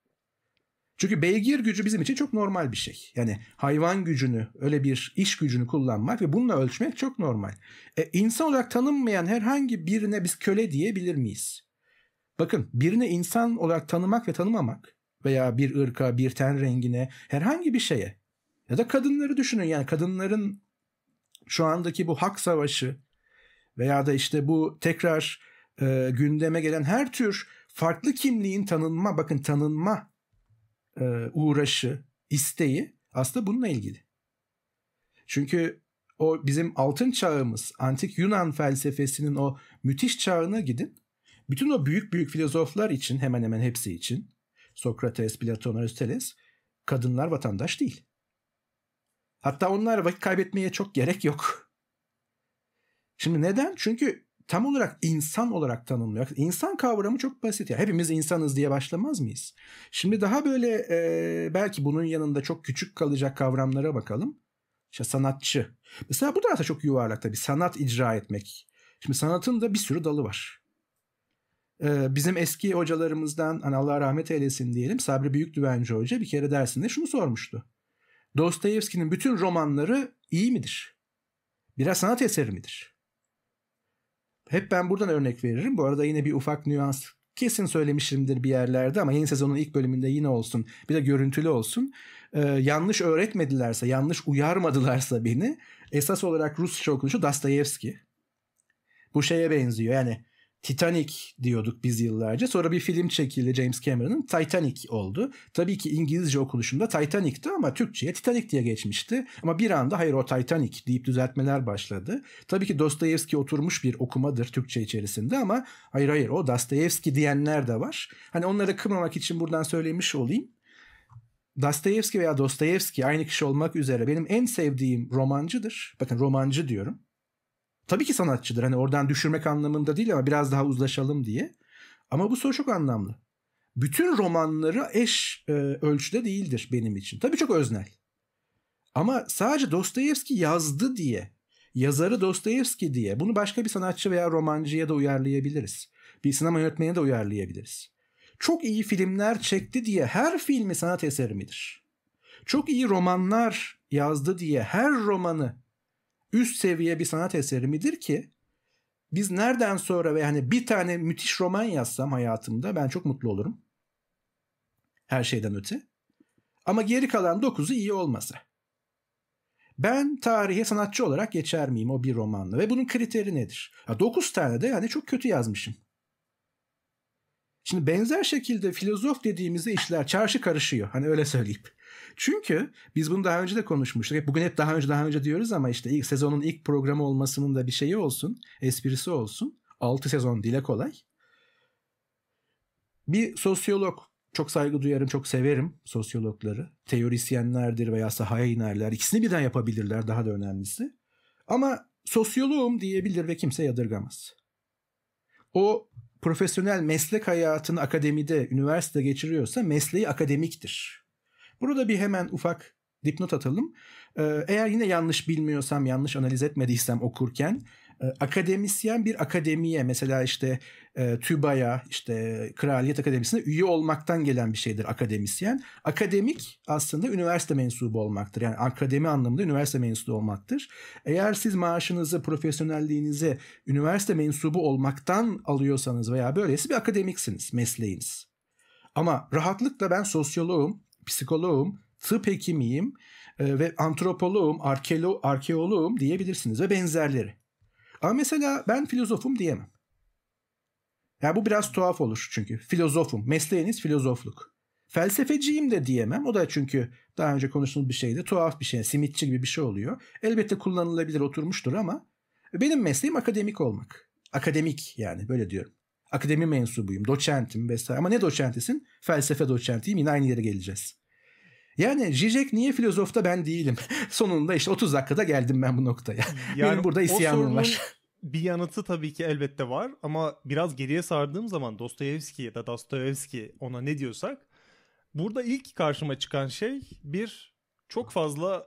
Çünkü beygir gücü bizim için çok normal bir şey. Yani hayvan gücünü, öyle bir iş gücünü kullanmak ve bununla ölçmek çok normal. E, insan olarak tanınmayan herhangi birine biz köle diyebilir miyiz? Bakın birini insan olarak tanımak ve tanımamak veya bir ırka, bir ten rengine, herhangi bir şeye ya da kadınları düşünün yani kadınların şu andaki bu hak savaşı veya da işte bu tekrar e, gündeme gelen her tür farklı kimliğin tanınma, bakın tanınma e, uğraşı, isteği aslında bununla ilgili. Çünkü o bizim altın çağımız, antik Yunan felsefesinin o müthiş çağına gidin. Bütün o büyük büyük filozoflar için hemen hemen hepsi için Sokrates, Platon, Aristoteles kadınlar vatandaş değil. Hatta onlar vakit kaybetmeye çok gerek yok. Şimdi neden? Çünkü tam olarak insan olarak tanınmıyor. İnsan kavramı çok basit ya. Hepimiz insanız diye başlamaz mıyız? Şimdi daha böyle e, belki bunun yanında çok küçük kalacak kavramlara bakalım. İşte sanatçı. Mesela bu da aslında çok yuvarlak tabii. Sanat icra etmek. Şimdi sanatın da bir sürü dalı var. Ee, bizim eski hocalarımızdan hani Allah rahmet eylesin diyelim Sabri Büyükdüvenci Hoca bir kere dersinde şunu sormuştu. Dostoyevski'nin bütün romanları iyi midir? Biraz sanat eseri midir? Hep ben buradan örnek veririm. Bu arada yine bir ufak nüans kesin söylemişimdir bir yerlerde ama yeni sezonun ilk bölümünde yine olsun. Bir de görüntülü olsun. Ee, yanlış öğretmedilerse, yanlış uyarmadılarsa beni esas olarak Rusça okunuşu Dostoyevski. Bu şeye benziyor. Yani Titanic diyorduk biz yıllarca. Sonra bir film çekildi James Cameron'ın. Titanic oldu. Tabii ki İngilizce okuluşunda Titanic'ti ama Türkçe'ye Titanic diye geçmişti. Ama bir anda hayır o Titanic deyip düzeltmeler başladı. Tabii ki Dostoyevski oturmuş bir okumadır Türkçe içerisinde ama hayır hayır o Dostoyevski diyenler de var. Hani onları kırmamak için buradan söylemiş olayım. Dostoyevski veya Dostoyevski aynı kişi olmak üzere benim en sevdiğim romancıdır. Bakın romancı diyorum tabii ki sanatçıdır. Hani oradan düşürmek anlamında değil ama biraz daha uzlaşalım diye. Ama bu soru çok anlamlı. Bütün romanları eş e, ölçüde değildir benim için. Tabii çok öznel. Ama sadece Dostoyevski yazdı diye, yazarı Dostoyevski diye bunu başka bir sanatçı veya romancıya da uyarlayabiliriz. Bir sinema yönetmenine de uyarlayabiliriz. Çok iyi filmler çekti diye her filmi sanat eseri midir? Çok iyi romanlar yazdı diye her romanı üst seviye bir sanat eseri midir ki biz nereden sonra ve hani bir tane müthiş roman yazsam hayatımda ben çok mutlu olurum. Her şeyden öte. Ama geri kalan dokuzu iyi olmasa. Ben tarihe sanatçı olarak geçer miyim o bir romanla? Ve bunun kriteri nedir? Ya dokuz tane de yani çok kötü yazmışım. Şimdi benzer şekilde filozof dediğimizde işler çarşı karışıyor. Hani öyle söyleyip. Çünkü biz bunu daha önce de konuşmuştuk. bugün hep daha önce daha önce diyoruz ama işte ilk sezonun ilk programı olmasının da bir şeyi olsun, esprisi olsun. 6 sezon dile kolay. Bir sosyolog çok saygı duyarım, çok severim sosyologları. Teorisyenlerdir veya sahaya inerler. İkisini birden yapabilirler daha da önemlisi. Ama sosyoloğum diyebilir ve kimse yadırgamaz. O profesyonel meslek hayatını akademide, üniversitede geçiriyorsa mesleği akademiktir. Burada bir hemen ufak dipnot atalım. Ee, eğer yine yanlış bilmiyorsam, yanlış analiz etmediysem okurken e, akademisyen bir akademiye mesela işte e, TÜBA'ya işte Kraliyet Akademisi'ne üye olmaktan gelen bir şeydir akademisyen. Akademik aslında üniversite mensubu olmaktır. Yani akademi anlamında üniversite mensubu olmaktır. Eğer siz maaşınızı, profesyonelliğinizi üniversite mensubu olmaktan alıyorsanız veya böylesi bir akademiksiniz mesleğiniz. Ama rahatlıkla ben sosyoloğum, psikoloğum, tıp hekimiyim e, ve antropoloğum, arkeolo, arkeoloğum diyebilirsiniz ve benzerleri. Ama mesela ben filozofum diyemem. Ya yani bu biraz tuhaf olur çünkü. Filozofum, mesleğiniz filozofluk. Felsefeciyim de diyemem. O da çünkü daha önce konuştuğumuz bir şeydi. Tuhaf bir şey, simitçi gibi bir şey oluyor. Elbette kullanılabilir, oturmuştur ama benim mesleğim akademik olmak. Akademik yani böyle diyorum. Akademi mensubuyum, doçentim vesaire. Ama ne doçentisin? Felsefe doçentiyim. Yine aynı yere geleceğiz. Yani Zizek niye filozofta ben değilim? (laughs) Sonunda işte 30 dakikada geldim ben bu noktaya. Yani Benim burada isyanım var. Bir yanıtı tabii ki elbette var ama biraz geriye sardığım zaman Dostoyevski ya da Dostoyevski ona ne diyorsak burada ilk karşıma çıkan şey bir çok fazla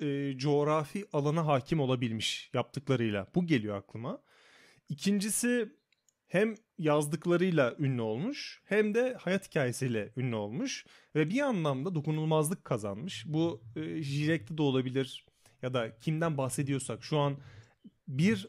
e, coğrafi alana hakim olabilmiş yaptıklarıyla. Bu geliyor aklıma. İkincisi hem yazdıklarıyla ünlü olmuş hem de hayat hikayesiyle ünlü olmuş ve bir anlamda dokunulmazlık kazanmış. Bu e, Jirek'te de olabilir ya da kimden bahsediyorsak şu an bir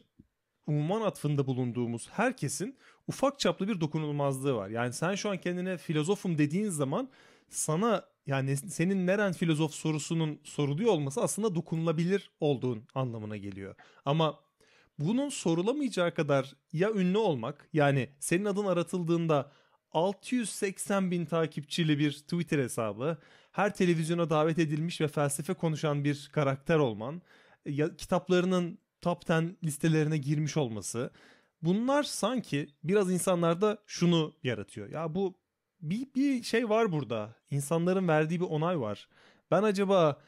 umman atfında bulunduğumuz herkesin ufak çaplı bir dokunulmazlığı var. Yani sen şu an kendine filozofum dediğin zaman sana yani senin neren filozof sorusunun soruluyor olması aslında dokunulabilir olduğun anlamına geliyor. Ama bunun sorulamayacağı kadar ya ünlü olmak yani senin adın aratıldığında 680 bin takipçili bir Twitter hesabı, her televizyona davet edilmiş ve felsefe konuşan bir karakter olman, e, ya, kitaplarının top 10 listelerine girmiş olması bunlar sanki biraz insanlarda şunu yaratıyor. Ya bu bir, bir şey var burada. İnsanların verdiği bir onay var. Ben acaba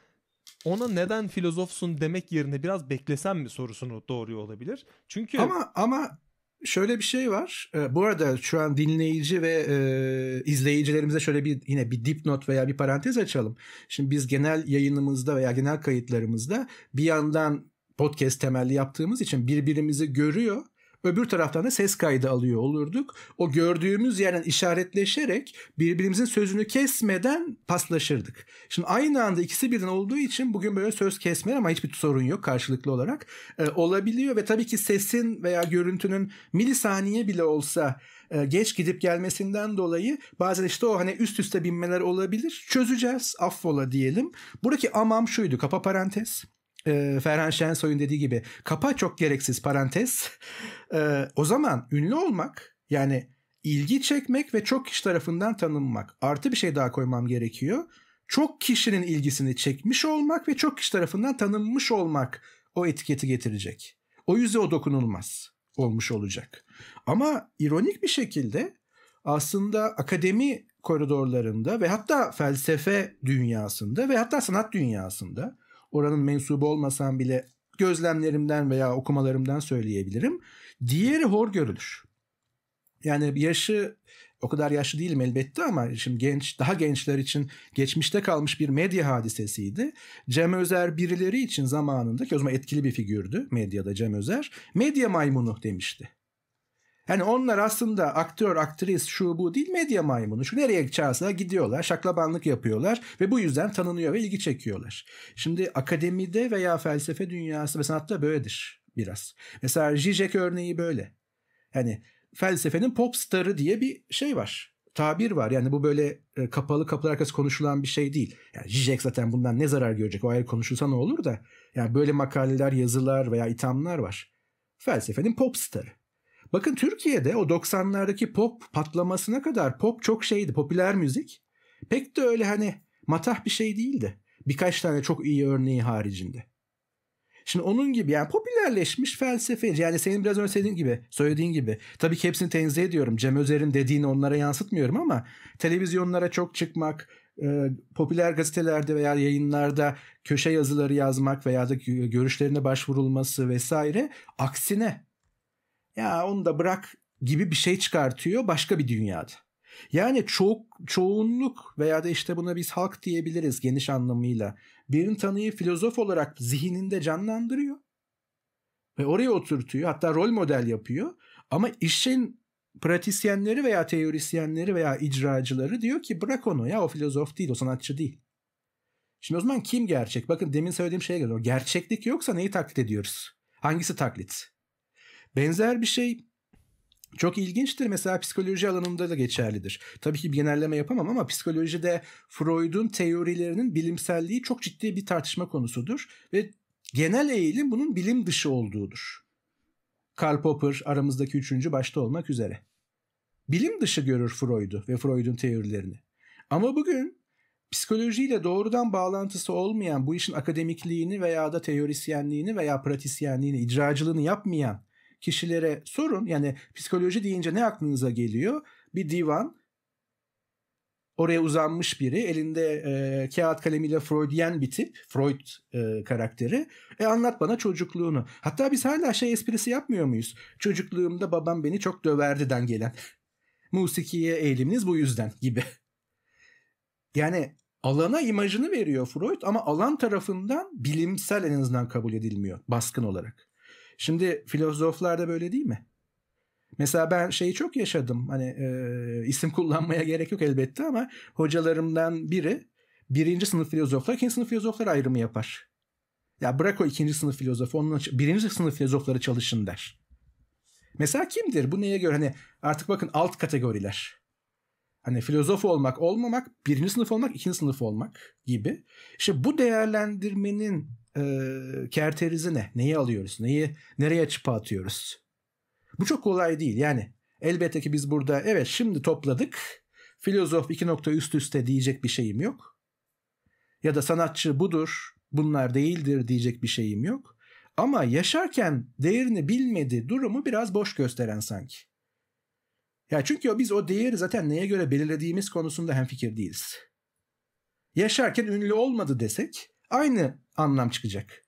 ona neden filozofsun demek yerine biraz beklesem mi sorusunu doğruyor olabilir. Çünkü ama ama şöyle bir şey var. E, bu arada şu an dinleyici ve e, izleyicilerimize şöyle bir yine bir dipnot veya bir parantez açalım. Şimdi biz genel yayınımızda veya genel kayıtlarımızda bir yandan podcast temelli yaptığımız için birbirimizi görüyor Öbür taraftan da ses kaydı alıyor olurduk. O gördüğümüz yerden işaretleşerek birbirimizin sözünü kesmeden paslaşırdık. Şimdi aynı anda ikisi birden olduğu için bugün böyle söz kesme ama hiçbir sorun yok karşılıklı olarak. E, olabiliyor ve tabii ki sesin veya görüntünün milisaniye bile olsa e, geç gidip gelmesinden dolayı bazen işte o hani üst üste binmeler olabilir. Çözeceğiz affola diyelim. Buradaki amam şuydu kapa parantez e, Ferhan Şensoy'un dediği gibi kapa çok gereksiz parantez. E, o zaman ünlü olmak yani ilgi çekmek ve çok kişi tarafından tanınmak. Artı bir şey daha koymam gerekiyor. Çok kişinin ilgisini çekmiş olmak ve çok kişi tarafından tanınmış olmak o etiketi getirecek. O yüzden o dokunulmaz olmuş olacak. Ama ironik bir şekilde aslında akademi koridorlarında ve hatta felsefe dünyasında ve hatta sanat dünyasında oranın mensubu olmasam bile gözlemlerimden veya okumalarımdan söyleyebilirim. Diğeri hor görülür. Yani yaşı o kadar yaşlı değilim elbette ama şimdi genç daha gençler için geçmişte kalmış bir medya hadisesiydi. Cem Özer birileri için zamanında ki o zaman etkili bir figürdü medyada Cem Özer medya maymunu demişti. Yani onlar aslında aktör, aktris, şu bu değil medya maymunu. Şu nereye çağırsa gidiyorlar, şaklabanlık yapıyorlar ve bu yüzden tanınıyor ve ilgi çekiyorlar. Şimdi akademide veya felsefe dünyası ve sanatta böyledir biraz. Mesela Zizek örneği böyle. Yani felsefenin pop starı diye bir şey var tabir var. Yani bu böyle e, kapalı kapılar arkası konuşulan bir şey değil. Yani Zizek zaten bundan ne zarar görecek? O ayrı konuşulsa ne olur da. Yani böyle makaleler, yazılar veya ithamlar var. Felsefenin pop starı. Bakın Türkiye'de o 90'lardaki pop patlamasına kadar pop çok şeydi, popüler müzik. Pek de öyle hani matah bir şey değildi. Birkaç tane çok iyi örneği haricinde. Şimdi onun gibi yani popülerleşmiş felsefe, yani senin biraz önce söylediğin gibi söylediğin gibi tabii ki hepsini tenzih ediyorum. Cem Özer'in dediğini onlara yansıtmıyorum ama televizyonlara çok çıkmak, e, popüler gazetelerde veya yayınlarda köşe yazıları yazmak veya da görüşlerine başvurulması vesaire aksine ya onu da bırak gibi bir şey çıkartıyor başka bir dünyada. Yani çok çoğunluk veya da işte buna biz halk diyebiliriz geniş anlamıyla. Birin tanıyı filozof olarak zihninde canlandırıyor ve oraya oturtuyor. Hatta rol model yapıyor. Ama işin pratisyenleri veya teorisyenleri veya icracıları diyor ki bırak onu ya o filozof değil o sanatçı değil. Şimdi o zaman kim gerçek? Bakın demin söylediğim şeye geliyor. Gerçeklik yoksa neyi taklit ediyoruz? Hangisi taklit? Benzer bir şey çok ilginçtir. Mesela psikoloji alanında da geçerlidir. Tabii ki bir genelleme yapamam ama psikolojide Freud'un teorilerinin bilimselliği çok ciddi bir tartışma konusudur. Ve genel eğilim bunun bilim dışı olduğudur. Karl Popper aramızdaki üçüncü başta olmak üzere. Bilim dışı görür Freud'u ve Freud'un teorilerini. Ama bugün psikolojiyle doğrudan bağlantısı olmayan bu işin akademikliğini veya da teorisyenliğini veya pratisyenliğini, icracılığını yapmayan kişilere sorun. Yani psikoloji deyince ne aklınıza geliyor? Bir divan, oraya uzanmış biri elinde e, kağıt kalemiyle Freudyen bir tip Freud e, karakteri e anlat bana çocukluğunu hatta biz hala şey esprisi yapmıyor muyuz çocukluğumda babam beni çok döverdiden gelen musikiye eğiliminiz bu yüzden gibi yani alana imajını veriyor Freud ama alan tarafından bilimsel en azından kabul edilmiyor baskın olarak Şimdi filozoflar da böyle değil mi? Mesela ben şeyi çok yaşadım. Hani e, isim kullanmaya gerek yok elbette ama hocalarımdan biri birinci sınıf filozoflar, ikinci sınıf filozoflar ayrımı yapar. Ya bırak o ikinci sınıf filozofu, onun birinci sınıf filozofları çalışın der. Mesela kimdir? Bu neye göre? Hani artık bakın alt kategoriler. Hani filozof olmak, olmamak, birinci sınıf olmak, ikinci sınıf olmak gibi. İşte bu değerlendirmenin e, kerterizi ne? Neyi alıyoruz? Neyi nereye çıpa atıyoruz? Bu çok kolay değil yani. Elbette ki biz burada evet şimdi topladık. Filozof iki nokta üst üste diyecek bir şeyim yok. Ya da sanatçı budur, bunlar değildir diyecek bir şeyim yok. Ama yaşarken değerini bilmedi durumu biraz boş gösteren sanki. Ya çünkü biz o değeri zaten neye göre belirlediğimiz konusunda hem fikir değiliz. Yaşarken ünlü olmadı desek aynı anlam çıkacak.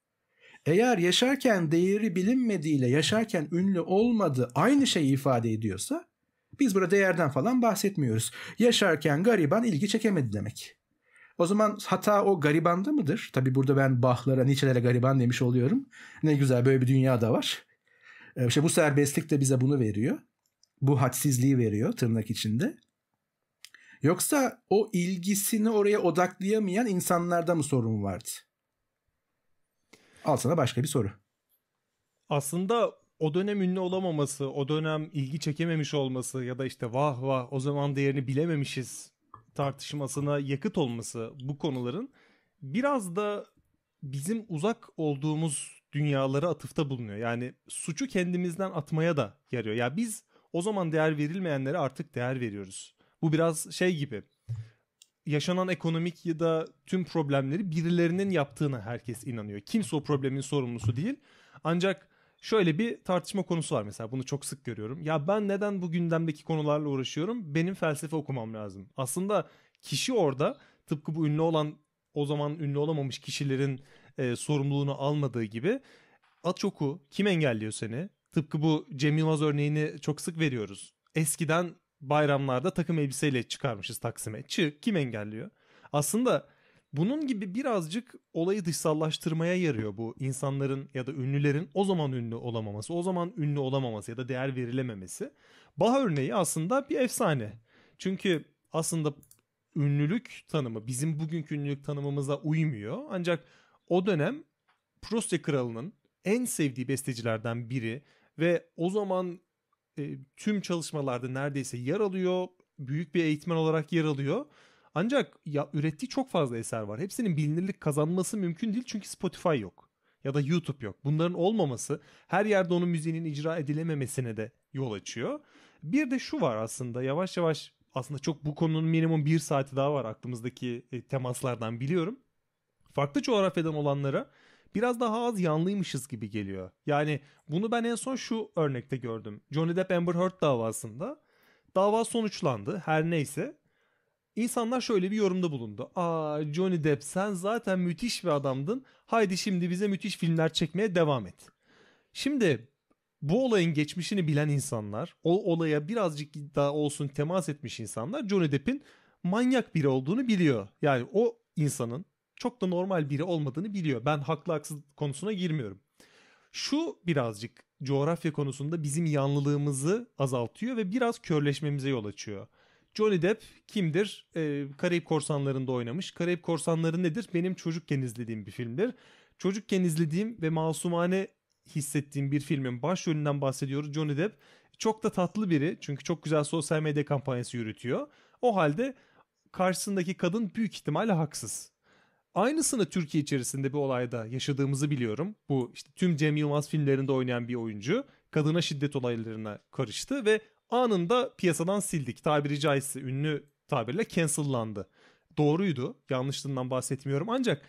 Eğer yaşarken değeri bilinmediğiyle yaşarken ünlü olmadı aynı şeyi ifade ediyorsa biz burada değerden falan bahsetmiyoruz. Yaşarken gariban ilgi çekemedi demek. O zaman hata o garibanda mıdır? Tabi burada ben Bach'lara, Nietzsche'lere gariban demiş oluyorum. Ne güzel böyle bir dünya da var. Ee, işte bu serbestlik de bize bunu veriyor. Bu hadsizliği veriyor tırnak içinde. Yoksa o ilgisini oraya odaklayamayan insanlarda mı sorun vardı? Al sana başka bir soru. Aslında o dönem ünlü olamaması, o dönem ilgi çekememiş olması ya da işte vah vah o zaman değerini bilememişiz tartışmasına yakıt olması bu konuların biraz da bizim uzak olduğumuz dünyalara atıfta bulunuyor. Yani suçu kendimizden atmaya da yarıyor. Ya biz o zaman değer verilmeyenlere artık değer veriyoruz. Bu biraz şey gibi yaşanan ekonomik ya da tüm problemleri birilerinin yaptığına herkes inanıyor. Kimse o problemin sorumlusu değil. Ancak şöyle bir tartışma konusu var mesela bunu çok sık görüyorum. Ya ben neden bu gündemdeki konularla uğraşıyorum? Benim felsefe okumam lazım. Aslında kişi orada tıpkı bu ünlü olan o zaman ünlü olamamış kişilerin e, sorumluluğunu almadığı gibi at oku kim engelliyor seni? Tıpkı bu Cem Yılmaz örneğini çok sık veriyoruz. Eskiden bayramlarda takım elbiseyle çıkarmışız Taksim'e. Çık kim engelliyor? Aslında bunun gibi birazcık olayı dışsallaştırmaya yarıyor bu insanların ya da ünlülerin o zaman ünlü olamaması, o zaman ünlü olamaması ya da değer verilememesi. Bah örneği aslında bir efsane. Çünkü aslında ünlülük tanımı bizim bugünkü ünlülük tanımımıza uymuyor. Ancak o dönem Prosya Kralı'nın en sevdiği bestecilerden biri ve o zaman e, tüm çalışmalarda neredeyse yer alıyor. Büyük bir eğitmen olarak yer alıyor. Ancak ya ürettiği çok fazla eser var. Hepsinin bilinirlik kazanması mümkün değil çünkü Spotify yok ya da YouTube yok. Bunların olmaması her yerde onun müziğinin icra edilememesine de yol açıyor. Bir de şu var aslında yavaş yavaş aslında çok bu konunun minimum bir saati daha var aklımızdaki e, temaslardan biliyorum. Farklı coğrafyadan olanlara biraz daha az yanlıymışız gibi geliyor. Yani bunu ben en son şu örnekte gördüm. Johnny Depp Amber Heard davasında dava sonuçlandı her neyse. İnsanlar şöyle bir yorumda bulundu. Aa Johnny Depp sen zaten müthiş bir adamdın. Haydi şimdi bize müthiş filmler çekmeye devam et. Şimdi bu olayın geçmişini bilen insanlar, o olaya birazcık daha olsun temas etmiş insanlar Johnny Depp'in manyak biri olduğunu biliyor. Yani o insanın çok da normal biri olmadığını biliyor. Ben haklı haksız konusuna girmiyorum. Şu birazcık coğrafya konusunda bizim yanlılığımızı azaltıyor ve biraz körleşmemize yol açıyor. Johnny Depp kimdir? Ee, Karayip Korsanları'nda oynamış. Karayip Korsanları nedir? Benim çocukken izlediğim bir filmdir. Çocukken izlediğim ve masumane hissettiğim bir filmin başrolünden bahsediyoruz. Johnny Depp çok da tatlı biri çünkü çok güzel sosyal medya kampanyası yürütüyor. O halde karşısındaki kadın büyük ihtimalle haksız. Aynısını Türkiye içerisinde bir olayda yaşadığımızı biliyorum. Bu işte tüm Cem Yılmaz filmlerinde oynayan bir oyuncu kadına şiddet olaylarına karıştı ve anında piyasadan sildik. Tabiri caizse ünlü tabirle cancellandı. Doğruydu. Yanlışlığından bahsetmiyorum ancak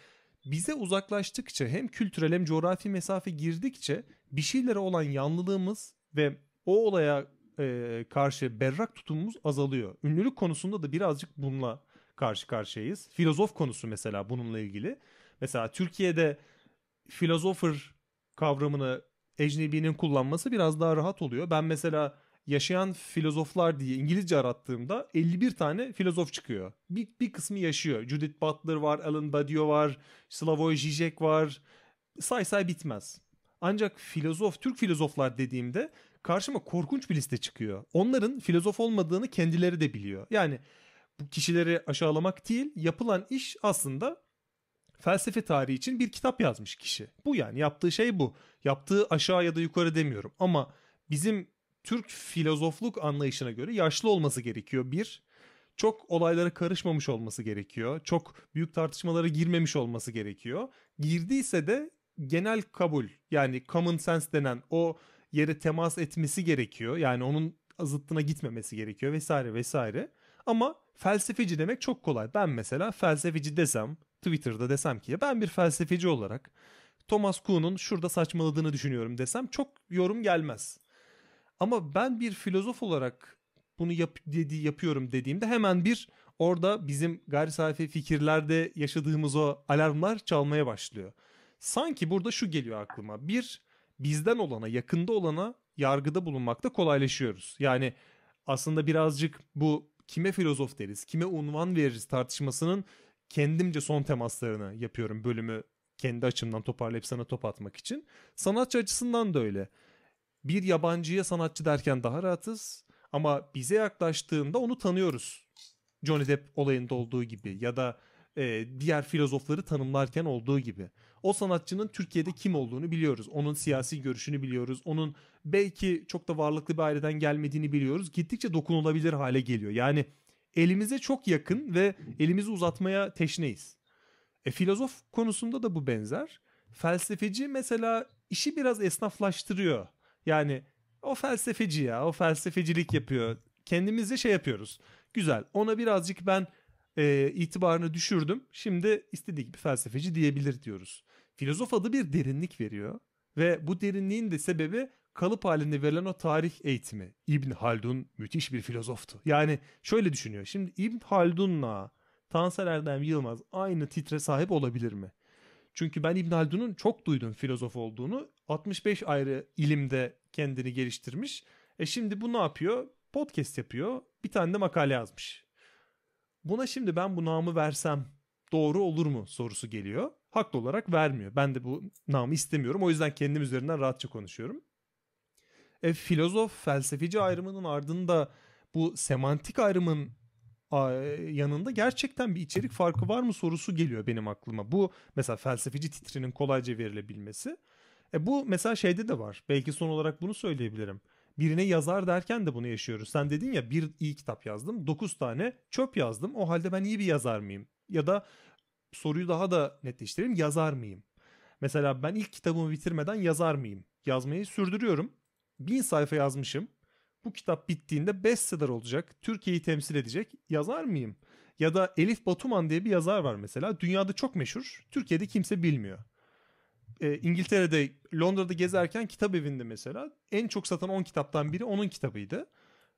bize uzaklaştıkça hem kültürel hem coğrafi mesafe girdikçe bir şeylere olan yanlılığımız ve o olaya e, karşı berrak tutumumuz azalıyor. Ünlülük konusunda da birazcık bununla karşı karşıyayız. Filozof konusu mesela bununla ilgili. Mesela Türkiye'de filozofer kavramını ecnebinin kullanması biraz daha rahat oluyor. Ben mesela yaşayan filozoflar diye İngilizce arattığımda 51 tane filozof çıkıyor. Bir, bir kısmı yaşıyor. Judith Butler var, Alan Badiou var, Slavoj Žižek var. Say say bitmez. Ancak filozof, Türk filozoflar dediğimde karşıma korkunç bir liste çıkıyor. Onların filozof olmadığını kendileri de biliyor. Yani bu kişileri aşağılamak değil yapılan iş aslında felsefe tarihi için bir kitap yazmış kişi. Bu yani yaptığı şey bu. Yaptığı aşağı ya da yukarı demiyorum ama bizim Türk filozofluk anlayışına göre yaşlı olması gerekiyor bir. Çok olaylara karışmamış olması gerekiyor. Çok büyük tartışmalara girmemiş olması gerekiyor. Girdiyse de genel kabul yani common sense denen o yere temas etmesi gerekiyor. Yani onun zıttına gitmemesi gerekiyor vesaire vesaire. Ama felsefeci demek çok kolay. Ben mesela felsefeci desem Twitter'da desem ki ben bir felsefeci olarak Thomas Kuhn'un şurada saçmaladığını düşünüyorum desem çok yorum gelmez. Ama ben bir filozof olarak bunu yap dedi, yapıyorum dediğimde hemen bir orada bizim gayri safi fikirlerde yaşadığımız o alarmlar çalmaya başlıyor. Sanki burada şu geliyor aklıma. Bir bizden olana, yakında olana yargıda bulunmakta kolaylaşıyoruz. Yani aslında birazcık bu kime filozof deriz, kime unvan veririz tartışmasının kendimce son temaslarını yapıyorum bölümü kendi açımdan toparlayıp sana top atmak için. Sanatçı açısından da öyle. Bir yabancıya sanatçı derken daha rahatız ama bize yaklaştığında onu tanıyoruz. Johnny Depp olayında olduğu gibi ya da e, diğer filozofları tanımlarken olduğu gibi o sanatçının Türkiye'de kim olduğunu biliyoruz. Onun siyasi görüşünü biliyoruz. Onun belki çok da varlıklı bir aileden gelmediğini biliyoruz. Gittikçe dokunulabilir hale geliyor. Yani elimize çok yakın ve elimizi uzatmaya teşneyiz. E, filozof konusunda da bu benzer. Felsefeci mesela işi biraz esnaflaştırıyor. Yani o felsefeci ya o felsefecilik yapıyor. Kendimizce şey yapıyoruz. Güzel ona birazcık ben e, itibarını düşürdüm. Şimdi istediği gibi felsefeci diyebilir diyoruz filozof adı bir derinlik veriyor. Ve bu derinliğin de sebebi kalıp halinde verilen o tarih eğitimi. İbn Haldun müthiş bir filozoftu. Yani şöyle düşünüyor. Şimdi İbn Haldun'la Tansel Erdem Yılmaz aynı titre sahip olabilir mi? Çünkü ben İbn Haldun'un çok duydum filozof olduğunu. 65 ayrı ilimde kendini geliştirmiş. E şimdi bu ne yapıyor? Podcast yapıyor. Bir tane de makale yazmış. Buna şimdi ben bu namı versem doğru olur mu sorusu geliyor haklı olarak vermiyor. Ben de bu namı istemiyorum. O yüzden kendim üzerinden rahatça konuşuyorum. E, filozof, felsefeci ayrımının ardında bu semantik ayrımın yanında gerçekten bir içerik farkı var mı sorusu geliyor benim aklıma. Bu mesela felsefeci titrinin kolayca verilebilmesi. E bu mesela şeyde de var. Belki son olarak bunu söyleyebilirim. Birine yazar derken de bunu yaşıyoruz. Sen dedin ya bir iyi kitap yazdım, dokuz tane çöp yazdım. O halde ben iyi bir yazar mıyım? Ya da soruyu daha da netleştireyim. Yazar mıyım? Mesela ben ilk kitabımı bitirmeden yazar mıyım? Yazmayı sürdürüyorum. Bin sayfa yazmışım. Bu kitap bittiğinde bestseller olacak. Türkiye'yi temsil edecek. Yazar mıyım? Ya da Elif Batuman diye bir yazar var mesela. Dünyada çok meşhur. Türkiye'de kimse bilmiyor. E, İngiltere'de, Londra'da gezerken kitap evinde mesela en çok satan 10 kitaptan biri onun kitabıydı.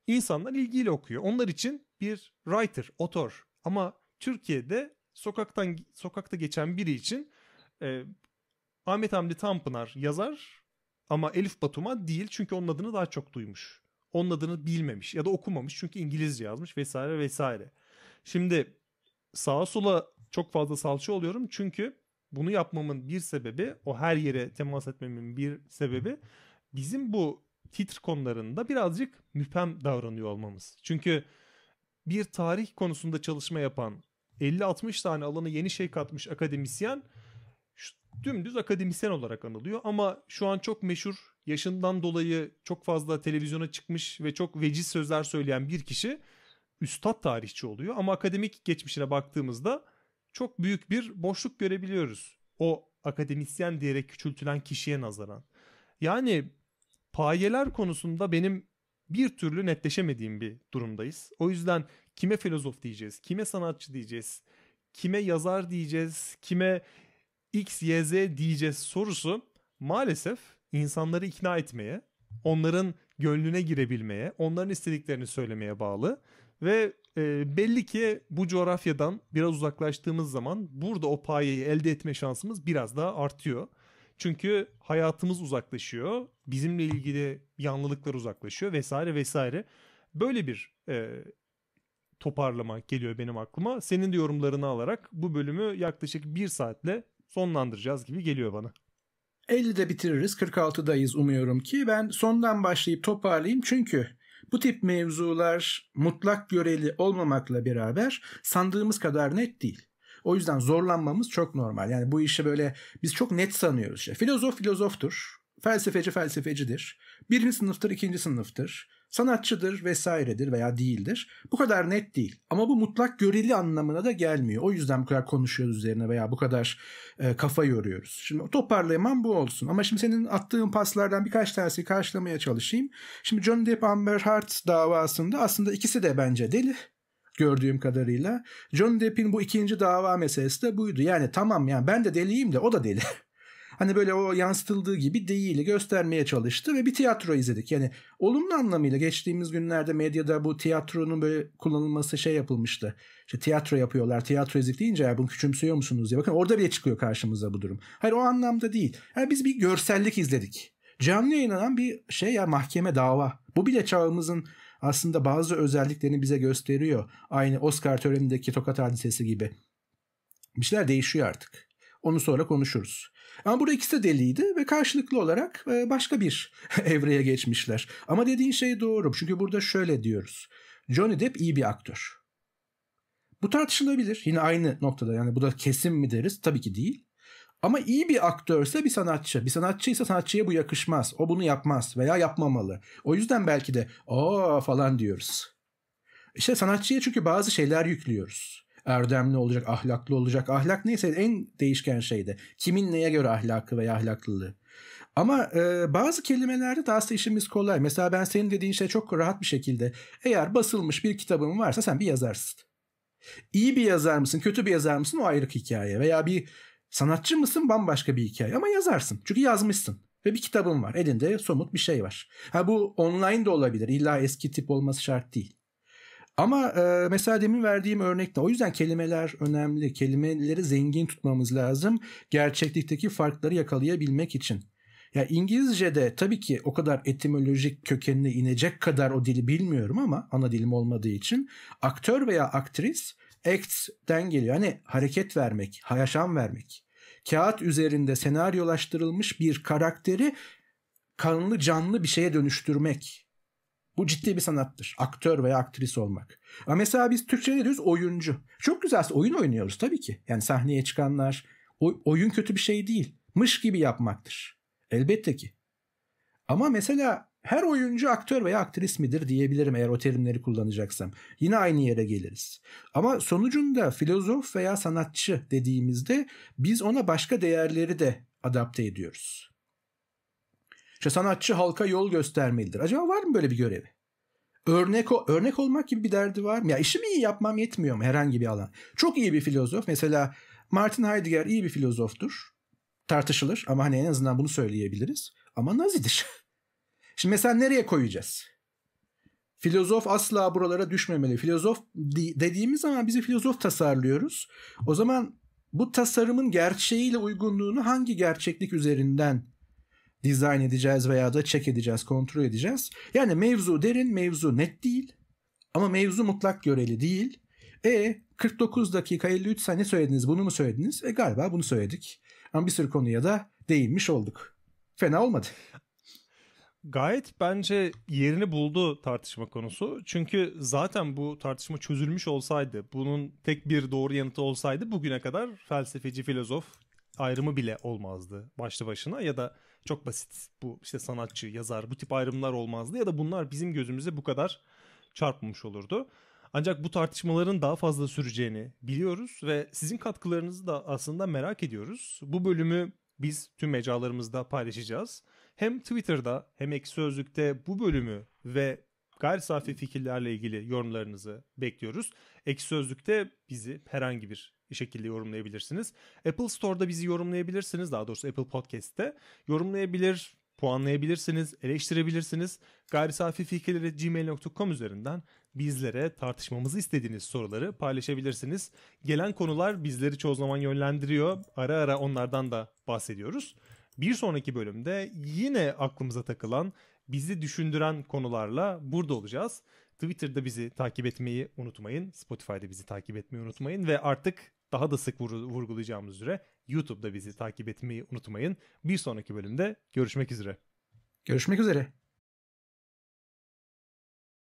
İnsanlar ilgiyle okuyor. Onlar için bir writer, otor. Ama Türkiye'de sokaktan sokakta geçen biri için e, Ahmet Hamdi Tanpınar yazar ama Elif Batuma değil çünkü onun adını daha çok duymuş. Onun adını bilmemiş ya da okumamış çünkü İngilizce yazmış vesaire vesaire. Şimdi sağa sola çok fazla salça oluyorum çünkü bunu yapmamın bir sebebi o her yere temas etmemin bir sebebi bizim bu titr konularında birazcık müpem davranıyor olmamız. Çünkü bir tarih konusunda çalışma yapan 50-60 tane alanı yeni şey katmış akademisyen dümdüz akademisyen olarak anılıyor ama şu an çok meşhur yaşından dolayı çok fazla televizyona çıkmış ve çok veciz sözler söyleyen bir kişi üstad tarihçi oluyor ama akademik geçmişine baktığımızda çok büyük bir boşluk görebiliyoruz. O akademisyen diyerek küçültülen kişiye nazaran. Yani payeler konusunda benim bir türlü netleşemediğim bir durumdayız. O yüzden Kime filozof diyeceğiz? Kime sanatçı diyeceğiz? Kime yazar diyeceğiz? Kime X, Y, Z diyeceğiz sorusu maalesef insanları ikna etmeye, onların gönlüne girebilmeye, onların istediklerini söylemeye bağlı ve e, belli ki bu coğrafyadan biraz uzaklaştığımız zaman burada o payeyi elde etme şansımız biraz daha artıyor. Çünkü hayatımız uzaklaşıyor, bizimle ilgili yanlılıklar uzaklaşıyor vesaire vesaire. Böyle bir e, toparlama geliyor benim aklıma. Senin de yorumlarını alarak bu bölümü yaklaşık bir saatle sonlandıracağız gibi geliyor bana. 50'de bitiririz. 46'dayız umuyorum ki. Ben sondan başlayıp toparlayayım çünkü bu tip mevzular mutlak göreli olmamakla beraber sandığımız kadar net değil. O yüzden zorlanmamız çok normal. Yani bu işi böyle biz çok net sanıyoruz. İşte filozof filozoftur felsefeci felsefecidir. Birinci sınıftır, ikinci sınıftır. Sanatçıdır vesairedir veya değildir. Bu kadar net değil. Ama bu mutlak göreli anlamına da gelmiyor. O yüzden bu kadar konuşuyoruz üzerine veya bu kadar e, kafa yoruyoruz. Şimdi toparlayamam bu olsun. Ama şimdi senin attığın paslardan birkaç tanesi karşılamaya çalışayım. Şimdi John Depp Amber Heard davasında aslında ikisi de bence deli gördüğüm kadarıyla. John Depp'in bu ikinci dava meselesi de buydu. Yani tamam yani ben de deliyim de o da deli. (laughs) hani böyle o yansıtıldığı gibi değil göstermeye çalıştı ve bir tiyatro izledik. Yani olumlu anlamıyla geçtiğimiz günlerde medyada bu tiyatronun böyle kullanılması şey yapılmıştı. İşte tiyatro yapıyorlar, tiyatro izledik deyince ya bunu küçümsüyor musunuz diye. Bakın orada bile çıkıyor karşımıza bu durum. Hayır o anlamda değil. Yani biz bir görsellik izledik. Canlı yayınlanan bir şey ya mahkeme dava. Bu bile çağımızın aslında bazı özelliklerini bize gösteriyor. Aynı Oscar törenindeki tokat hadisesi gibi. Bir şeyler değişiyor artık. Onu sonra konuşuruz. Ama burada ikisi de deliydi ve karşılıklı olarak e, başka bir (laughs) evreye geçmişler. Ama dediğin şey doğru. Çünkü burada şöyle diyoruz. Johnny Depp iyi bir aktör. Bu tartışılabilir. Yine aynı noktada yani bu da kesin mi deriz? Tabii ki değil. Ama iyi bir aktörse bir sanatçı. Bir sanatçıysa sanatçıya bu yakışmaz. O bunu yapmaz veya yapmamalı. O yüzden belki de aa falan diyoruz. İşte sanatçıya çünkü bazı şeyler yüklüyoruz erdemli olacak, ahlaklı olacak. Ahlak neyse en değişken şeydi. Kimin neye göre ahlakı veya ahlaklılığı. Ama e, bazı kelimelerde daha işimiz kolay. Mesela ben senin dediğin şey çok rahat bir şekilde. Eğer basılmış bir kitabım varsa sen bir yazarsın. İyi bir yazar mısın, kötü bir yazar mısın o ayrı hikaye. Veya bir sanatçı mısın bambaşka bir hikaye. Ama yazarsın. Çünkü yazmışsın. Ve bir kitabın var. Elinde somut bir şey var. Ha bu online de olabilir. İlla eski tip olması şart değil. Ama e, mesela demin verdiğim örnekte o yüzden kelimeler önemli. Kelimeleri zengin tutmamız lazım gerçeklikteki farkları yakalayabilmek için. Ya İngilizce'de tabii ki o kadar etimolojik kökenine inecek kadar o dili bilmiyorum ama ana dilim olmadığı için aktör veya aktris acts'den geliyor. Yani hareket vermek, yaşam vermek. Kağıt üzerinde senaryolaştırılmış bir karakteri kanlı canlı bir şeye dönüştürmek bu ciddi bir sanattır. Aktör veya aktris olmak. Ama mesela biz Türkçe'de diyoruz oyuncu. Çok güzelse oyun oynuyoruz tabii ki. Yani sahneye çıkanlar oy, oyun kötü bir şey değil. Mış gibi yapmaktır. Elbette ki. Ama mesela her oyuncu aktör veya aktris midir diyebilirim eğer o terimleri kullanacaksam. Yine aynı yere geliriz. Ama sonucunda filozof veya sanatçı dediğimizde biz ona başka değerleri de adapte ediyoruz. İşte sanatçı halka yol göstermelidir. Acaba var mı böyle bir görevi? Örnek örnek olmak gibi bir derdi var mı? Ya işimi iyi yapmam yetmiyor mu herhangi bir alan? Çok iyi bir filozof. Mesela Martin Heidegger iyi bir filozoftur. Tartışılır ama hani en azından bunu söyleyebiliriz. Ama nazidir. (laughs) Şimdi mesela nereye koyacağız? Filozof asla buralara düşmemeli. Filozof dediğimiz zaman bizi filozof tasarlıyoruz. O zaman bu tasarımın gerçeğiyle uygunluğunu hangi gerçeklik üzerinden dizayn edeceğiz veya da çek edeceğiz, kontrol edeceğiz. Yani mevzu derin, mevzu net değil ama mevzu mutlak göreli değil. E 49 dakika 53 saniye söylediniz bunu mu söylediniz? E galiba bunu söyledik. Ama bir sürü konuya da değinmiş olduk. Fena olmadı. Gayet bence yerini buldu tartışma konusu. Çünkü zaten bu tartışma çözülmüş olsaydı, bunun tek bir doğru yanıtı olsaydı bugüne kadar felsefeci filozof ayrımı bile olmazdı başlı başına ya da çok basit bu işte sanatçı, yazar bu tip ayrımlar olmazdı ya da bunlar bizim gözümüze bu kadar çarpmamış olurdu. Ancak bu tartışmaların daha fazla süreceğini biliyoruz ve sizin katkılarınızı da aslında merak ediyoruz. Bu bölümü biz tüm mecralarımızda paylaşacağız. Hem Twitter'da hem Ek Sözlük'te bu bölümü ve gayri safi fikirlerle ilgili yorumlarınızı bekliyoruz. Ek Sözlük'te bizi herhangi bir şekilde yorumlayabilirsiniz. Apple Store'da bizi yorumlayabilirsiniz. Daha doğrusu Apple Podcast'te yorumlayabilir, puanlayabilirsiniz, eleştirebilirsiniz. fikirleri gmail.com üzerinden bizlere tartışmamızı istediğiniz soruları paylaşabilirsiniz. Gelen konular bizleri çoğu zaman yönlendiriyor. Ara ara onlardan da bahsediyoruz. Bir sonraki bölümde yine aklımıza takılan, bizi düşündüren konularla burada olacağız. Twitter'da bizi takip etmeyi unutmayın. Spotify'da bizi takip etmeyi unutmayın. Ve artık daha da sık vurgulayacağımız üzere YouTube'da bizi takip etmeyi unutmayın. Bir sonraki bölümde görüşmek üzere. Görüşmek üzere.